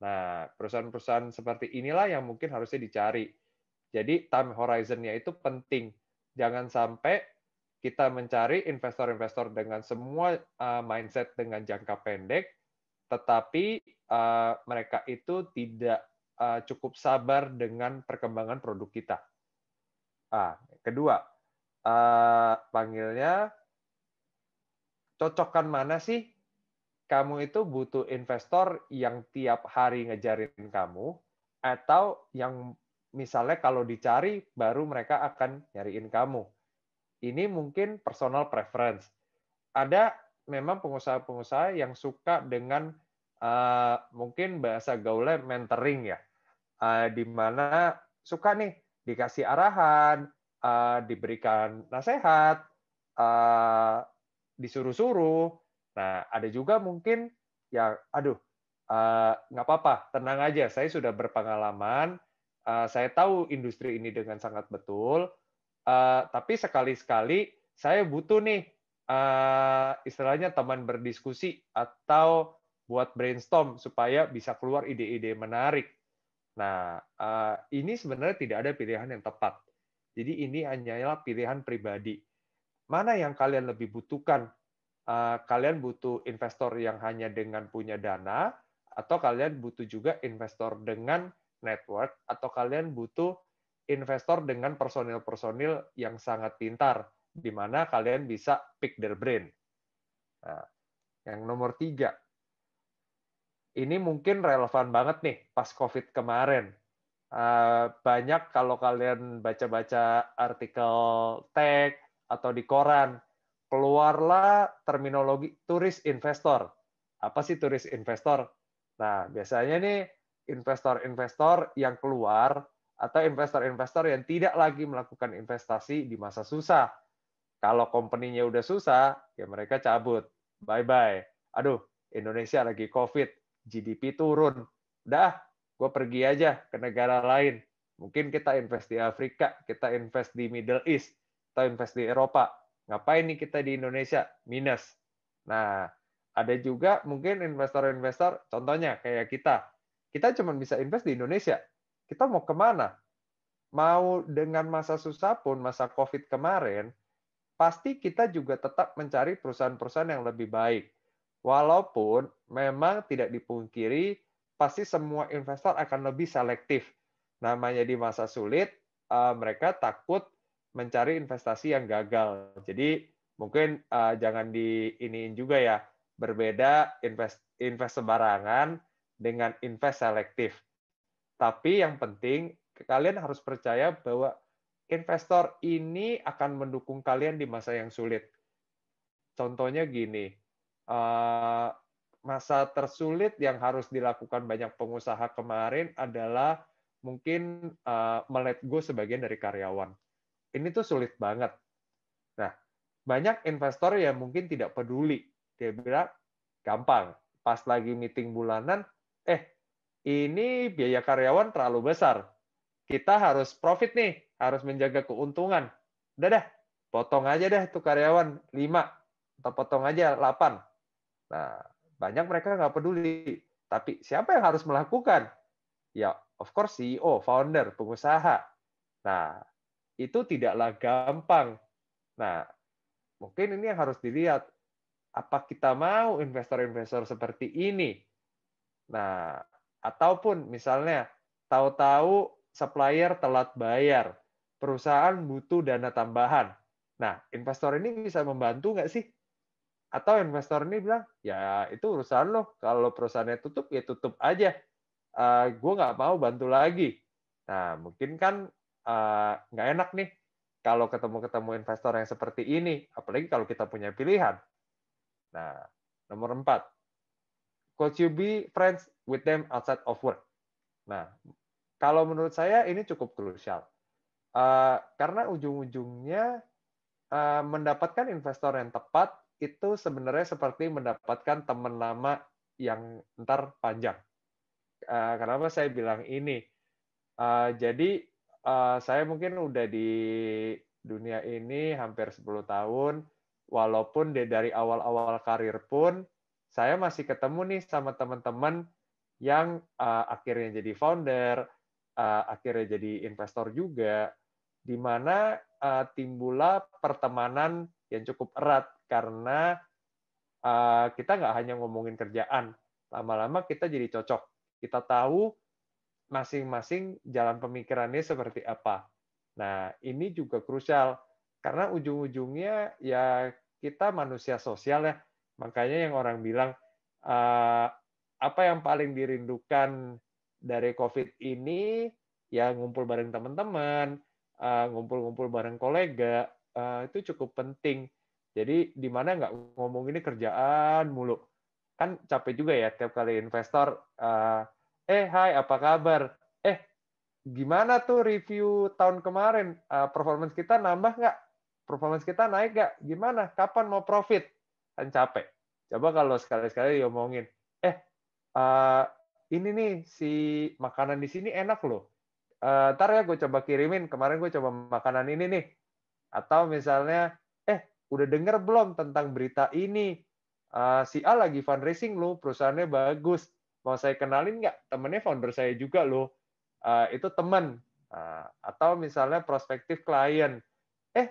Nah, perusahaan-perusahaan seperti inilah yang mungkin harusnya dicari. Jadi time horizon-nya itu penting. Jangan sampai kita mencari investor-investor dengan semua uh, mindset dengan jangka pendek, tetapi uh, mereka itu tidak uh, cukup sabar dengan perkembangan produk kita. Ah, Kedua, uh, panggilnya cocokkan mana sih kamu itu butuh investor yang tiap hari ngejarin kamu atau yang misalnya kalau dicari baru mereka akan nyariin kamu. Ini mungkin personal preference. Ada memang pengusaha-pengusaha yang suka dengan uh, mungkin bahasa gaulnya mentoring ya. Uh, di mana suka nih dikasih arahan, uh, diberikan nasihat, uh, eh, disuruh-suruh. Nah, ada juga mungkin yang, aduh, uh, nggak apa-apa, tenang aja, saya sudah berpengalaman, uh, saya tahu industri ini dengan sangat betul, uh, tapi sekali-sekali saya butuh nih, uh, istilahnya teman berdiskusi atau buat brainstorm supaya bisa keluar ide-ide menarik. Nah, eh, ini sebenarnya tidak ada pilihan yang tepat. Jadi ini hanyalah pilihan pribadi. Mana yang kalian lebih butuhkan? Eh, kalian butuh investor yang hanya dengan punya dana, atau kalian butuh juga investor dengan network, atau kalian butuh investor dengan personil-personil yang sangat pintar, di mana kalian bisa pick their brain. Nah, yang nomor tiga, ini mungkin relevan banget nih pas COVID kemarin. Uh, banyak kalau kalian baca-baca artikel tech atau di koran, keluarlah terminologi turis investor. Apa sih turis investor? Nah, biasanya nih investor-investor yang keluar atau investor-investor yang tidak lagi melakukan investasi di masa susah. Kalau company-nya udah susah, ya mereka cabut. Bye-bye. Aduh, Indonesia lagi COVID GDP turun. dah, gue pergi aja ke negara lain. Mungkin kita invest di Afrika, kita invest di Middle East, kita invest di Eropa. Ngapain nih kita di Indonesia? Minus. Nah, ada juga mungkin investor-investor, contohnya kayak kita. Kita cuma bisa invest di Indonesia. Kita mau kemana? Mau dengan masa susah pun, masa COVID kemarin, pasti kita juga tetap mencari perusahaan-perusahaan yang lebih baik Walaupun memang tidak dipungkiri, pasti semua investor akan lebih selektif. Namanya di masa sulit, eh, mereka takut mencari investasi yang gagal. Jadi mungkin eh, jangan di diiniin juga ya. Berbeda invest invest sembarangan dengan invest selektif. Tapi yang penting kalian harus percaya bahwa investor ini akan mendukung kalian di masa yang sulit. Contohnya gini, Eh, masa tersulit yang harus dilakukan banyak pengusaha kemarin adalah mungkin uh, melet go sebagian dari karyawan. Ini tuh sulit banget. Nah, banyak investor yang mungkin tidak peduli. Dia bilang, gampang. Pas lagi meeting bulanan, eh, ini biaya karyawan terlalu besar. Kita harus profit nih, harus menjaga keuntungan. Udah dah, potong aja dah tuh karyawan 5, atau potong aja 8 Nah, banyak mereka nggak peduli. Tapi siapa yang harus melakukan? Ya, of course CEO, founder, pengusaha. Nah, itu tidaklah gampang. Nah, mungkin ini yang harus dilihat. Apa kita mau investor-investor seperti ini? Nah, ataupun misalnya tahu-tahu supplier telat bayar, perusahaan butuh dana tambahan. Nah, investor ini bisa membantu nggak sih? Atau investor ini bilang, ya itu urusan lo, kalau perusahaannya tutup, ya tutup aja. Uh, eh, gue nggak mau bantu lagi. Nah, mungkin kan uh, enak nih kalau ketemu-ketemu investor yang seperti ini, apalagi kalau kita punya pilihan. Nah, nomor empat, could you be friends with them outside of work? Nah, kalau menurut saya ini cukup krusial. Uh, karena ujung-ujungnya mendapatkan investor yang tepat itu sebenarnya seperti mendapatkan teman lama yang ntar panjang. Eh, kenapa saya bilang ini? Eh, jadi eh, saya mungkin udah di dunia ini hampir 10 tahun, walaupun dari awal-awal karir pun, saya masih ketemu nih sama teman-teman yang akhirnya jadi founder, akhirnya jadi investor juga, di mana uh, timbullah pertemanan yang cukup erat karena uh, kita nggak hanya ngomongin kerjaan, lama-lama kita jadi cocok. Kita tahu masing-masing jalan pemikirannya seperti apa. Nah, ini juga krusial karena ujung-ujungnya ya kita manusia sosial ya. Makanya yang orang bilang uh, apa yang paling dirindukan dari COVID ini ya ngumpul bareng teman-teman, eh, ngumpul-ngumpul bareng kolega itu cukup penting jadi di mana nggak ngomong ini kerjaan mulu. Kan capek juga ya tiap kali investor, eh, eh hai apa kabar? Eh gimana tuh review tahun kemarin? Uh, performance kita nambah nggak? Performance kita naik nggak? Gimana? Kapan mau profit? Kan capek. Coba kalau sekali-sekali diomongin, eh, eh ini nih si makanan di sini enak loh. Uh, ntar ya gue coba kirimin. Kemarin gue coba makanan ini nih. Atau misalnya udah dengar belum tentang berita ini? Uh, si A lagi fundraising loh, perusahaannya bagus. Mau saya kenalin nggak? Temennya founder saya juga loh. Uh, itu teman. Uh, ah, atau misalnya prospektif klien. Eh,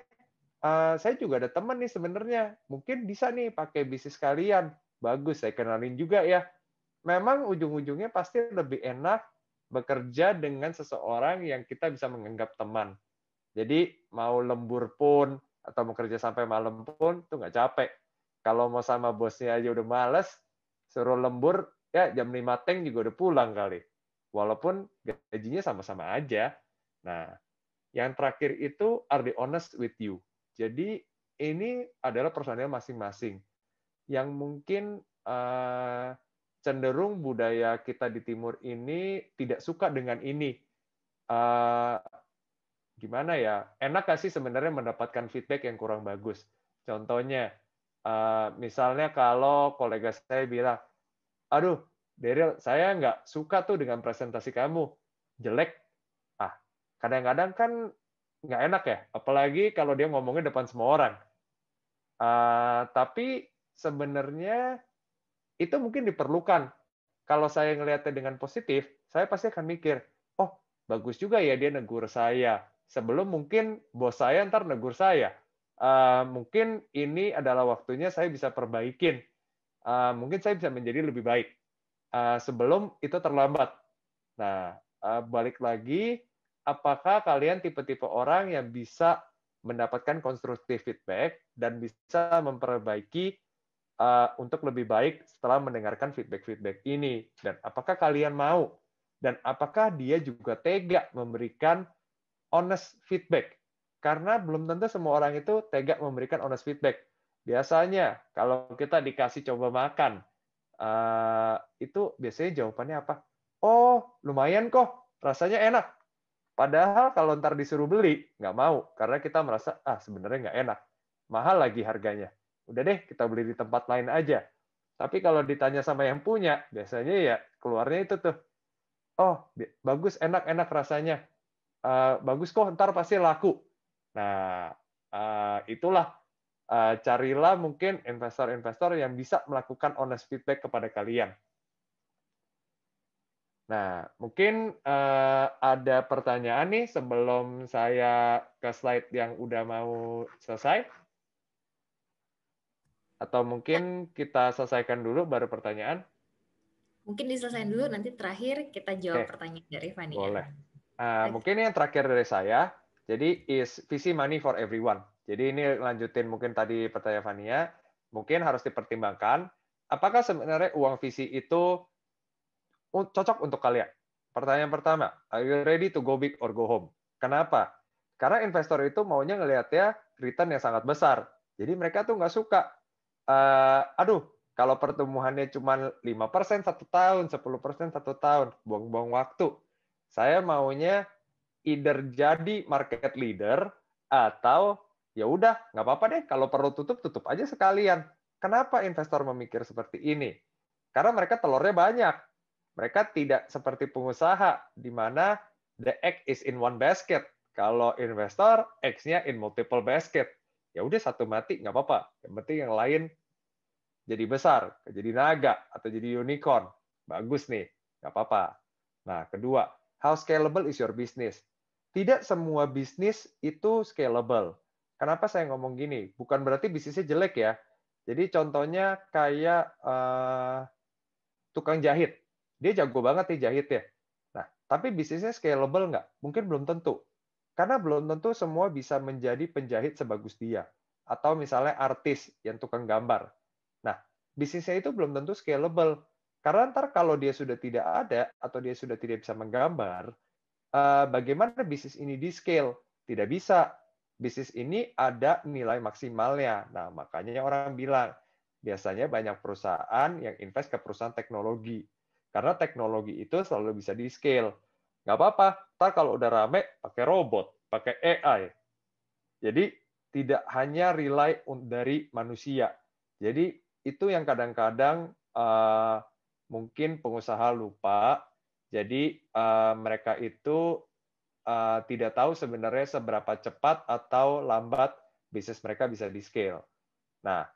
uh, saya juga ada teman nih sebenarnya. Mungkin bisa nih pakai bisnis kalian. Bagus, saya kenalin juga ya. Memang ujung-ujungnya pasti lebih enak bekerja dengan seseorang yang kita bisa menganggap teman. Jadi mau lembur pun, atau mau kerja sampai malam pun tuh nggak capek. Kalau mau sama bosnya aja udah males, suruh lembur, ya jam 5 teng juga udah pulang kali. Walaupun gajinya sama-sama aja. Nah, yang terakhir itu are they honest with you. Jadi ini adalah personal masing-masing yang mungkin eh, cenderung budaya kita di timur ini tidak suka dengan ini. Eh, gimana ya enak gak sih sebenarnya mendapatkan feedback yang kurang bagus contohnya eh, misalnya kalau kolega saya bilang aduh Daryl saya nggak suka tuh dengan presentasi kamu jelek ah kadang-kadang kan nggak enak ya apalagi kalau dia ngomongnya depan semua orang uh, tapi sebenarnya itu mungkin diperlukan kalau saya ngelihatnya dengan positif saya pasti akan mikir oh bagus juga ya dia negur saya sebelum mungkin bos saya ntar negur saya. Eh, mungkin ini adalah waktunya saya bisa perbaikin. Eh, mungkin saya bisa menjadi lebih baik eh, sebelum itu terlambat. Nah, balik lagi, apakah kalian tipe-tipe orang yang bisa mendapatkan konstruktif feedback dan bisa memperbaiki untuk lebih baik setelah mendengarkan feedback-feedback ini? Dan apakah kalian mau? Dan apakah dia juga tega memberikan honest feedback. Karena belum tentu semua orang itu tega memberikan honest feedback. Biasanya kalau kita dikasih coba makan, eh, itu biasanya jawabannya apa? Oh, lumayan kok, rasanya enak. Padahal kalau ntar disuruh beli, nggak mau. Karena kita merasa, ah sebenarnya nggak enak. Mahal lagi harganya. Udah deh, kita beli di tempat lain aja. Tapi kalau ditanya sama yang punya, biasanya ya keluarnya itu tuh. Oh, bagus, enak-enak rasanya. Eh, bagus kok ntar pasti laku. Nah, eh, itulah eh, carilah mungkin investor-investor yang bisa melakukan honest feedback kepada kalian. Nah, mungkin ada pertanyaan nih sebelum saya ke slide yang udah mau selesai. Atau mungkin kita selesaikan dulu baru pertanyaan. Mungkin diselesaikan dulu, nanti terakhir kita jawab okay. pertanyaan dari Fania. Boleh. Uh, mungkin yang terakhir dari saya, jadi is visi money for everyone. Jadi ini lanjutin mungkin tadi pertanyaan Fania, mungkin harus dipertimbangkan apakah sebenarnya uang visi itu cocok untuk kalian. Pertanyaan pertama, are you ready to go big or go home? Kenapa? Karena investor itu maunya ngelihatnya return yang sangat besar. Jadi mereka tuh nggak suka. Uh, aduh, kalau pertumbuhannya cuma 5% satu tahun, 10% satu tahun, buang-buang waktu saya maunya either jadi market leader atau ya udah nggak apa-apa deh kalau perlu tutup tutup aja sekalian. Kenapa investor memikir seperti ini? Karena mereka telurnya banyak. Mereka tidak seperti pengusaha di mana the egg is in one basket. Kalau investor, X-nya in multiple basket. Ya udah satu mati nggak apa-apa. Yang penting yang lain jadi besar, jadi naga atau jadi unicorn. Bagus nih, nggak apa-apa. Nah, kedua, How scalable is your business? Tidak semua bisnis itu scalable. Kenapa saya ngomong gini? Bukan berarti bisnisnya jelek ya. Jadi contohnya kayak uh, tukang jahit. Dia jago banget nih jahit ya. Nah, tapi bisnisnya scalable nggak? Mungkin belum tentu. Karena belum tentu semua bisa menjadi penjahit sebagus dia. Atau misalnya artis yang tukang gambar. Nah, bisnisnya itu belum tentu scalable karena ntar kalau dia sudah tidak ada atau dia sudah tidak bisa menggambar, eh, bagaimana bisnis ini di scale? Tidak bisa. Bisnis ini ada nilai maksimalnya. Nah, makanya orang bilang biasanya banyak perusahaan yang invest ke perusahaan teknologi. Karena teknologi itu selalu bisa di scale. Nggak apa-apa, ntar kalau udah rame pakai robot, pakai AI. Jadi tidak hanya rely dari manusia. Jadi itu yang kadang-kadang eh, mungkin pengusaha lupa, jadi uh, mereka itu uh, tidak tahu sebenarnya seberapa cepat atau lambat bisnis mereka bisa di scale. Nah,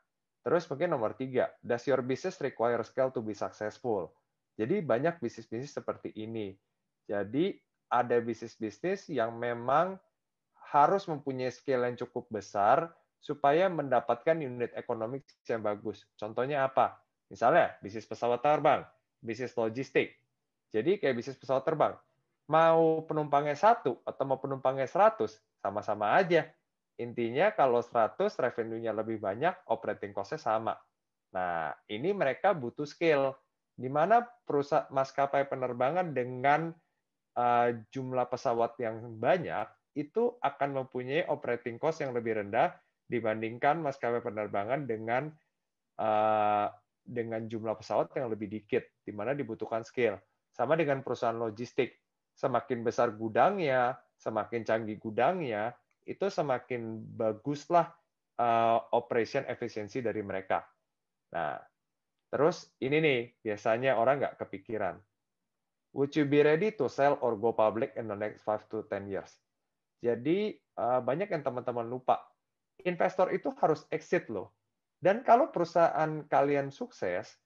terus mungkin nomor tiga, does your business require scale to be successful? Jadi banyak bisnis-bisnis seperti ini. Jadi ada bisnis-bisnis yang memang harus mempunyai scale yang cukup besar supaya mendapatkan unit ekonomi yang bagus. Contohnya apa? Misalnya bisnis pesawat terbang, bisnis logistik. Jadi kayak bisnis pesawat terbang. Mau penumpangnya satu atau mau penumpangnya seratus, sama-sama aja. Intinya kalau seratus, revenue-nya lebih banyak, operating cost-nya sama. Nah, ini mereka butuh skill. Di mana perusahaan maskapai penerbangan dengan uh, jumlah pesawat yang banyak itu akan mempunyai operating cost yang lebih rendah dibandingkan maskapai penerbangan dengan uh, dengan jumlah pesawat yang lebih dikit, di mana dibutuhkan scale. Sama dengan perusahaan logistik, semakin besar gudangnya, semakin canggih gudangnya, itu semakin baguslah uh, operation efisiensi dari mereka. Nah, terus ini nih biasanya orang nggak kepikiran. Would you be ready to sell or go public in the next 5 to 10 years? Jadi eh, banyak yang teman-teman lupa. Investor itu harus exit loh dan kalau perusahaan kalian sukses,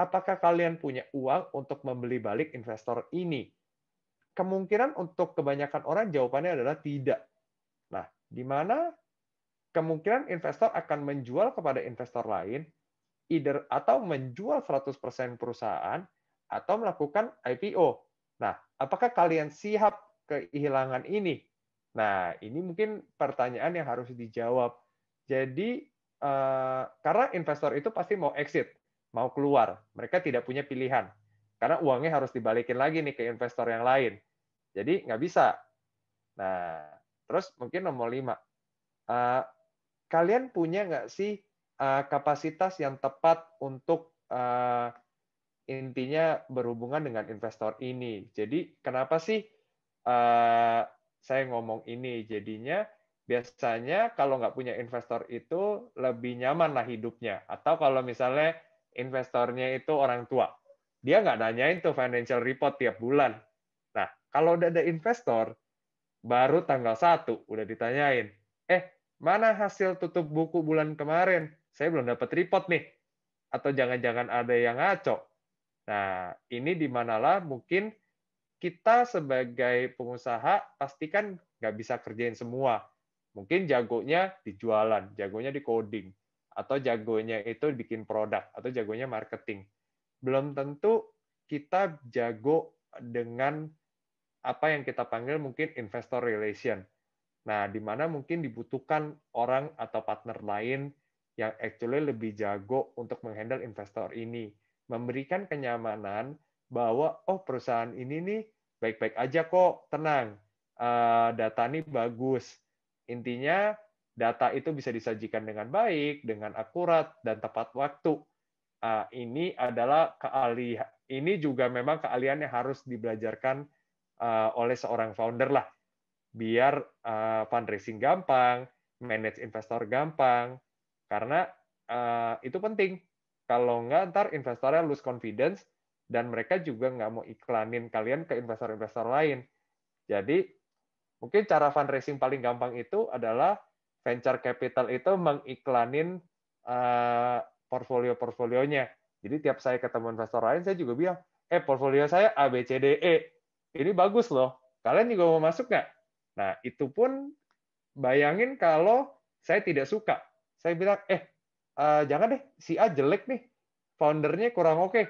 apakah kalian punya uang untuk membeli balik investor ini? Kemungkinan untuk kebanyakan orang jawabannya adalah tidak. Nah, di mana kemungkinan investor akan menjual kepada investor lain either atau menjual 100% perusahaan atau melakukan IPO. Nah, apakah kalian siap kehilangan ini? Nah, ini mungkin pertanyaan yang harus dijawab. Jadi Eh, karena investor itu pasti mau exit, mau keluar. Mereka tidak punya pilihan. Karena uangnya harus dibalikin lagi nih ke investor yang lain. Jadi nggak bisa. Nah, terus mungkin nomor lima. Eh, kalian punya nggak sih eh, kapasitas yang tepat untuk intinya berhubungan dengan investor ini? Jadi kenapa sih saya ngomong ini? Jadinya biasanya kalau nggak punya investor itu lebih nyaman lah hidupnya. Atau kalau misalnya investornya itu orang tua, dia nggak nanyain tuh financial report tiap bulan. Nah, kalau udah ada investor, baru tanggal satu udah ditanyain, eh mana hasil tutup buku bulan kemarin? Saya belum dapat report nih. Atau jangan-jangan ada yang ngaco. Nah, ini dimanalah mungkin kita sebagai pengusaha pastikan nggak bisa kerjain semua Mungkin jagonya di jualan, jagonya di coding, atau jagonya itu bikin produk, atau jagonya marketing. Belum tentu kita jago dengan apa yang kita panggil mungkin investor relation. Nah, di mana mungkin dibutuhkan orang atau partner lain yang actually lebih jago untuk menghandle investor ini. Memberikan kenyamanan bahwa, oh perusahaan ini nih baik-baik aja kok, tenang, uh, data ini bagus, Intinya data itu bisa disajikan dengan baik, dengan akurat dan tepat waktu. Ah, ini adalah keahlian. ini juga memang keahlian yang harus dibelajarkan ah, oleh seorang founder lah. Biar ah, fundraising gampang, manage investor gampang karena itu penting. Kalau nggak ntar investornya lose confidence dan mereka juga nggak mau iklanin kalian ke investor-investor lain. Jadi Mungkin cara fundraising paling gampang itu adalah venture capital itu mengiklanin uh, portfolio-portfolionya. Jadi tiap saya ketemu investor lain, saya juga bilang, eh portfolio saya A, B, C, D, E. Ini bagus loh. Kalian juga mau masuk nggak? Nah, itu pun bayangin kalau saya tidak suka. Saya bilang, eh uh, jangan deh, si A jelek nih. Foundernya kurang oke. Okay.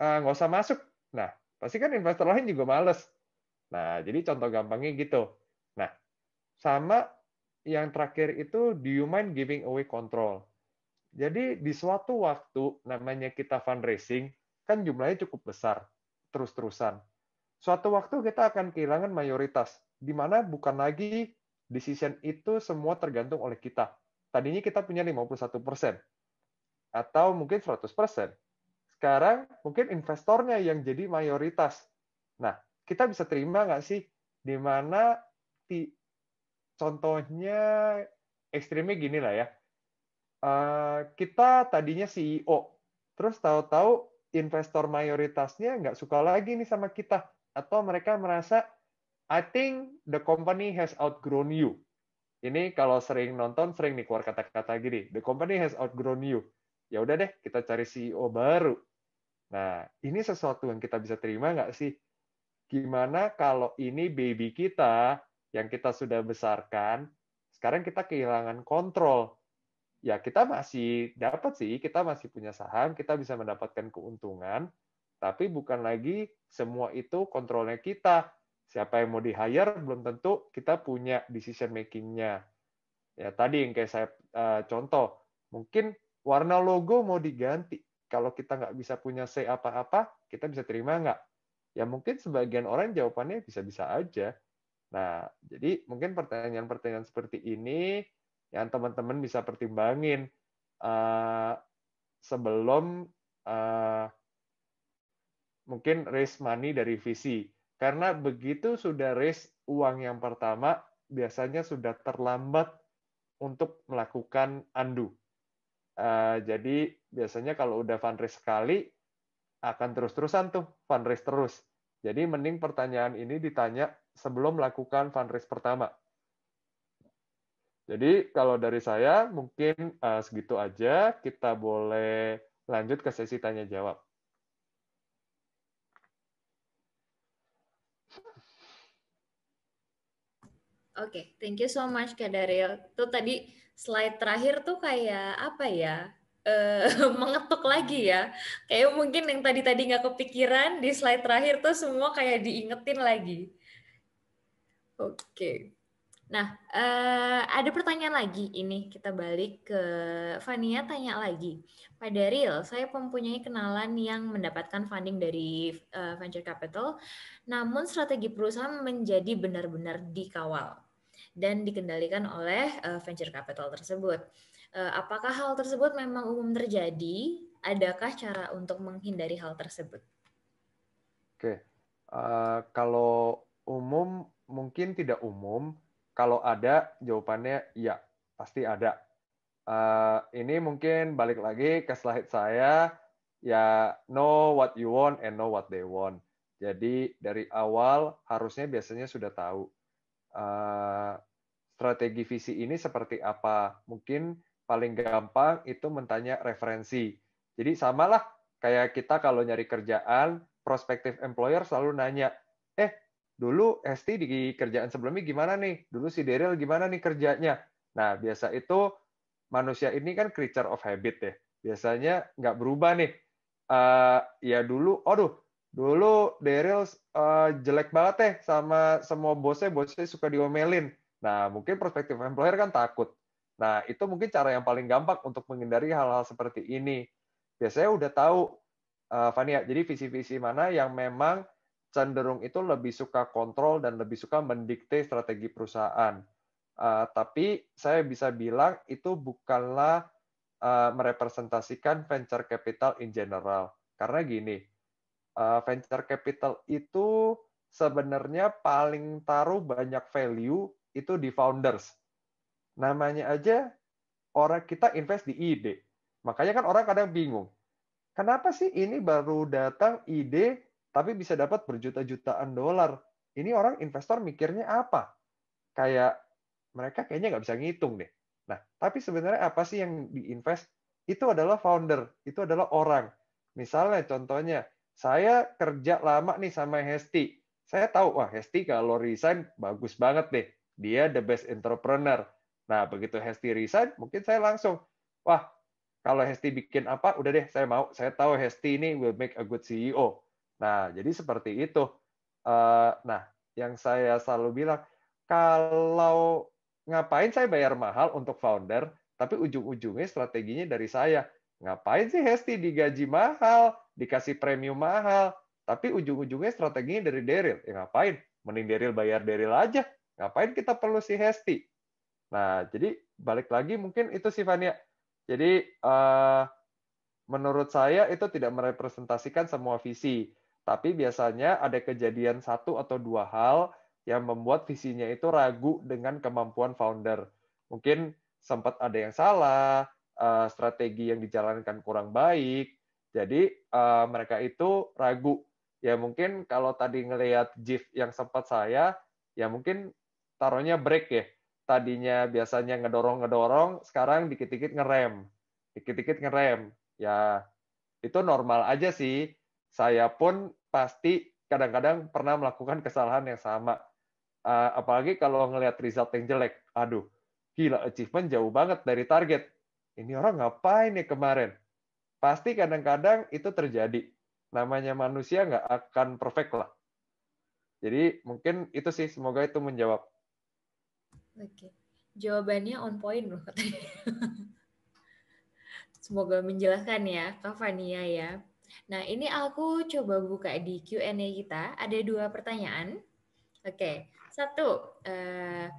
Uh, eh, nggak usah masuk. Nah, pasti kan investor lain juga males. Nah, jadi contoh gampangnya gitu. Nah, sama yang terakhir itu do you mind giving away control? Jadi di suatu waktu namanya kita fundraising kan jumlahnya cukup besar terus-terusan. Suatu waktu kita akan kehilangan mayoritas di mana bukan lagi decision itu semua tergantung oleh kita. Tadinya kita punya 51% atau mungkin 100%. Sekarang mungkin investornya yang jadi mayoritas. Nah, kita bisa terima nggak sih di mana contohnya ekstremnya gini lah ya. Eh, kita tadinya CEO, terus tahu-tahu investor mayoritasnya nggak suka lagi nih sama kita, atau mereka merasa I think the company has outgrown you. Ini kalau sering nonton sering nih keluar kata-kata gini, the company has outgrown you. Ya udah deh, kita cari CEO baru. Nah, ini sesuatu yang kita bisa terima nggak sih? gimana kalau ini baby kita yang kita sudah besarkan, sekarang kita kehilangan kontrol. Ya, kita masih dapat sih, kita masih punya saham, kita bisa mendapatkan keuntungan, tapi bukan lagi semua itu kontrolnya kita. Siapa yang mau di-hire belum tentu kita punya decision making-nya. Ya, tadi yang kayak saya uh, contoh, mungkin warna logo mau diganti. Kalau kita nggak bisa punya say apa-apa, kita bisa terima nggak? Ya mungkin sebagian orang jawabannya bisa-bisa aja. Nah, jadi mungkin pertanyaan-pertanyaan seperti ini yang teman-teman bisa pertimbangin uh, sebelum uh, mungkin raise money dari VC Karena begitu sudah raise uang yang pertama, biasanya sudah terlambat untuk melakukan undo. Uh, jadi biasanya kalau udah fundraise sekali, akan terus-terusan tuh fundraise terus. Jadi mending pertanyaan ini ditanya sebelum melakukan fundraise pertama. Jadi kalau dari saya mungkin uh, segitu aja. Kita boleh lanjut ke sesi tanya jawab. Oke, okay, thank you so much Kak Daryl. Tuh tadi slide terakhir tuh kayak apa ya? uh, (laughs) mengetuk lagi ya. Kayak mungkin yang tadi-tadi nggak -tadi kepikiran di slide terakhir tuh semua kayak diingetin lagi. Oke. Okay. Nah, uh, ada pertanyaan lagi ini. Kita balik ke Fania tanya lagi. Pak Daryl, saya mempunyai kenalan yang mendapatkan funding dari uh, venture capital, namun strategi perusahaan menjadi benar-benar dikawal dan dikendalikan oleh uh, venture capital tersebut Eh, apakah hal tersebut memang umum terjadi? Adakah cara untuk menghindari hal tersebut? Oke, uh, kalau umum mungkin tidak umum. Kalau ada, jawabannya ya pasti ada. Uh, ini mungkin balik lagi ke slide saya, ya know what you want and know what they want. Jadi dari awal harusnya biasanya sudah tahu uh, strategi visi ini seperti apa. Mungkin paling gampang itu mentanya referensi. Jadi samalah kayak kita kalau nyari kerjaan, prospective employer selalu nanya, eh dulu ST di kerjaan sebelumnya gimana nih? Dulu si Daryl gimana nih kerjanya? Nah biasa itu manusia ini kan creature of habit ya. Biasanya nggak berubah nih. Uh, ya dulu, aduh dulu Daryl uh, jelek banget ya sama semua bosnya, bosnya suka diomelin. Nah mungkin prospective employer kan takut. Nah, itu mungkin cara yang paling gampang untuk menghindari hal-hal seperti ini. Biasanya udah tahu, eh, Fania, jadi visi-visi mana yang memang cenderung itu lebih suka kontrol dan lebih suka mendikte strategi perusahaan. Uh, tapi saya bisa bilang itu bukanlah uh, merepresentasikan venture capital in general. Karena gini, uh, venture capital itu sebenarnya paling taruh banyak value itu di founders Namanya aja orang kita invest di ide. Makanya kan orang kadang bingung. Kenapa sih ini baru datang ide tapi bisa dapat berjuta-jutaan dolar? Ini orang investor mikirnya apa? Kayak mereka kayaknya nggak bisa ngitung deh. Nah, tapi sebenarnya apa sih yang diinvest? Itu adalah founder, itu adalah orang. Misalnya contohnya, saya kerja lama nih sama Hesti. Saya tahu, wah Hesti kalau resign bagus banget deh. Dia the best entrepreneur Nah, begitu Hesti resign, mungkin saya langsung, wah, kalau Hesti bikin apa, udah deh, saya mau, saya tahu Hesti ini will make a good CEO. Nah, jadi seperti itu. Eh, nah, yang saya selalu bilang, kalau ngapain saya bayar mahal untuk founder, tapi ujung-ujungnya strateginya dari saya. Ngapain sih Hesti digaji mahal, dikasih premium mahal, tapi ujung-ujungnya strateginya dari Daryl. Ya ngapain? Mending Daryl bayar Daryl aja. Ngapain kita perlu si Hesti? Nah, jadi balik lagi mungkin itu sih Fania. Jadi uh, menurut saya itu tidak merepresentasikan semua visi, tapi biasanya ada kejadian satu atau dua hal yang membuat visinya itu ragu dengan kemampuan founder. Mungkin sempat ada yang salah, uh, strategi yang dijalankan kurang baik, jadi uh, mereka itu ragu. Ya mungkin kalau tadi ngelihat GIF yang sempat saya, ya mungkin taruhnya break ya tadinya biasanya ngedorong-ngedorong, sekarang dikit-dikit ngerem, dikit-dikit ngerem. Ya, itu normal aja sih. Saya pun pasti kadang-kadang pernah melakukan kesalahan yang sama. Eh, apalagi kalau ngelihat result yang jelek. Aduh, gila achievement jauh banget dari target. Ini orang ngapain ya kemarin? Pasti kadang-kadang itu terjadi. Namanya manusia nggak akan perfect lah. Jadi mungkin itu sih, semoga itu menjawab. Oke. Jawabannya on point loh katanya. (laughs) Semoga menjelaskan ya, Kak Fania ya. Nah, ini aku coba buka di Q&A kita. Ada dua pertanyaan. Oke, satu. Eh,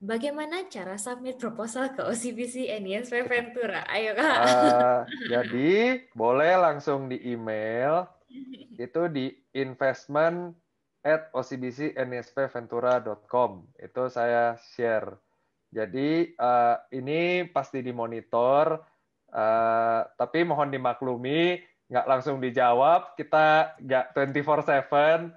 bagaimana cara submit proposal ke OCBC NISP Ventura? Ayo, Kak. Uh, jadi, boleh langsung di email. (laughs) Itu di investment at ocbcnspventura.com itu saya share. Jadi uh, ini pasti dimonitor, uh, tapi mohon dimaklumi nggak langsung dijawab, kita nggak 24/7.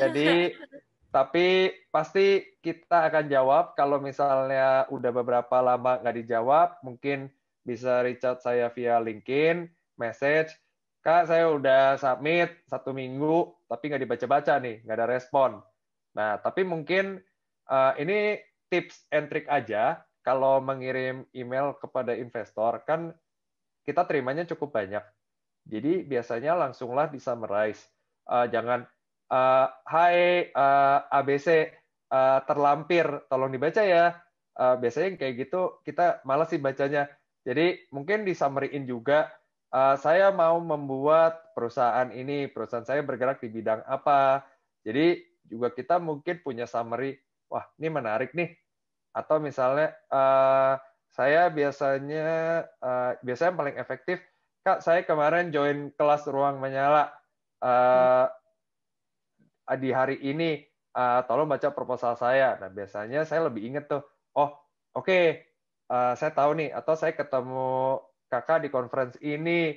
Jadi (laughs) tapi pasti kita akan jawab kalau misalnya udah beberapa lama nggak dijawab, mungkin bisa richard saya via LinkedIn, message. Kak, saya udah submit satu minggu, tapi nggak dibaca-baca nih, nggak ada respon. Nah, tapi mungkin uh, ini tips and trick aja kalau mengirim email kepada investor kan kita terimanya cukup banyak. Jadi biasanya langsunglah di summarize. Uh, jangan eh, hai uh, ABC uh, terlampir, tolong dibaca ya. Uh, biasanya kayak gitu kita malas sih bacanya. Jadi mungkin summary-in juga uh, saya mau membuat perusahaan ini, perusahaan saya bergerak di bidang apa. Jadi juga kita mungkin punya summary, wah ini menarik nih. Atau misalnya uh, saya biasanya uh, biasanya paling efektif, kak saya kemarin join kelas ruang menyala uh, hmm. di hari ini. Uh, tolong baca proposal saya. Nah biasanya saya lebih inget tuh, oh oke okay, uh, saya tahu nih. Atau saya ketemu kakak di conference ini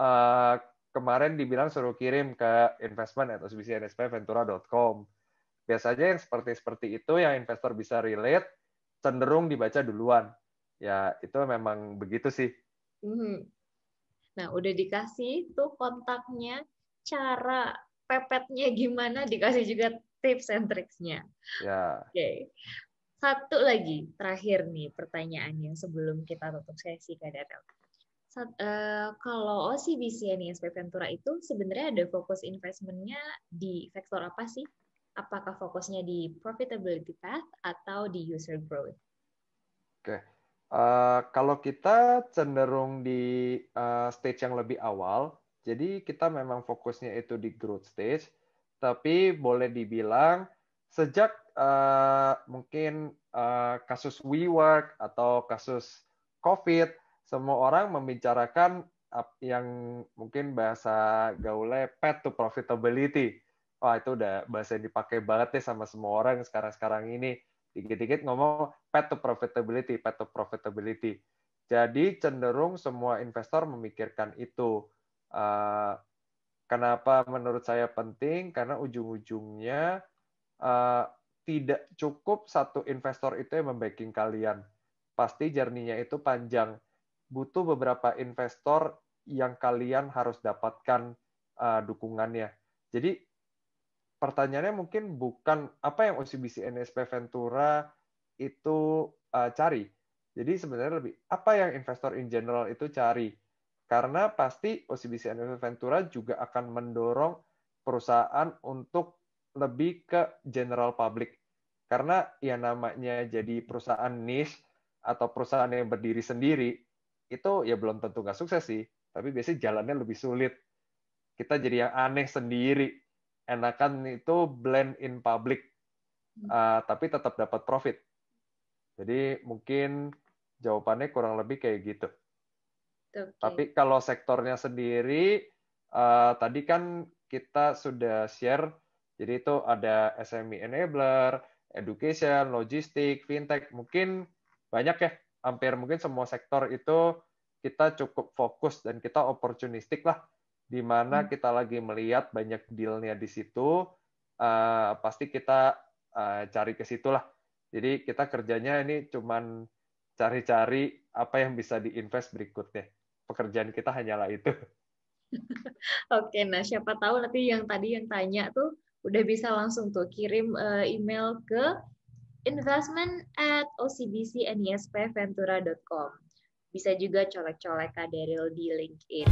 uh, kemarin dibilang suruh kirim ke investment atau ventura.com. Biasanya yang seperti-seperti itu yang investor bisa relate cenderung dibaca duluan. Ya, itu memang begitu sih. Hmm. Nah, udah dikasih tuh kontaknya, cara pepetnya gimana, dikasih juga tips and tricksnya. Ya. Oke. Okay. Satu lagi, terakhir nih pertanyaannya sebelum kita tutup sesi, Kak Dadang Sat, uh, kalau OCBC ini SP Ventura itu sebenarnya ada fokus investmentnya di sektor apa sih? Apakah fokusnya di profitability path atau di user growth? Oke, uh, kalau kita cenderung di uh, stage yang lebih awal, jadi kita memang fokusnya itu di growth stage, tapi boleh dibilang sejak uh, mungkin uh, kasus WeWork atau kasus COVID semua orang membicarakan yang mungkin bahasa gaulnya pet to profitability. Wah, itu udah bahasa yang dipakai banget nih sama semua orang sekarang-sekarang ini. Dikit-dikit ngomong pet to profitability, pet to profitability. Jadi cenderung semua investor memikirkan itu. Eh, kenapa menurut saya penting? Karena ujung-ujungnya eh, tidak cukup satu investor itu yang membacking kalian. Pasti jerninya itu panjang butuh beberapa investor yang kalian harus dapatkan uh, dukungannya. Jadi pertanyaannya mungkin bukan apa yang OCBC NSP Ventura itu uh, cari. Jadi sebenarnya lebih apa yang investor in general itu cari. Karena pasti OCBC NSP Ventura juga akan mendorong perusahaan untuk lebih ke general public. Karena ya namanya jadi perusahaan niche atau perusahaan yang berdiri sendiri, itu ya belum tentu nggak sukses sih, tapi biasanya jalannya lebih sulit. Kita jadi yang aneh sendiri. Enakan itu blend in public, uh, tapi tetap dapat profit. Jadi mungkin jawabannya kurang lebih kayak gitu. Okay. Tapi kalau sektornya sendiri, uh, tadi kan kita sudah share, jadi itu ada SME enabler, education, logistik, fintech, mungkin banyak ya hampir mungkin semua sektor itu kita cukup fokus dan kita opportunistik lah di mana hmm. kita lagi melihat banyak dealnya di situ uh, pasti kita uh, cari ke situ lah jadi kita kerjanya ini cuman cari-cari apa yang bisa diinvest berikutnya pekerjaan kita hanyalah itu (laughs) Oke, nah siapa tahu nanti yang tadi yang tanya tuh udah bisa langsung tuh kirim eh, email ke investment at OCBC NISP e Ventura.com. Bisa juga colek-colek kaderil di LinkedIn.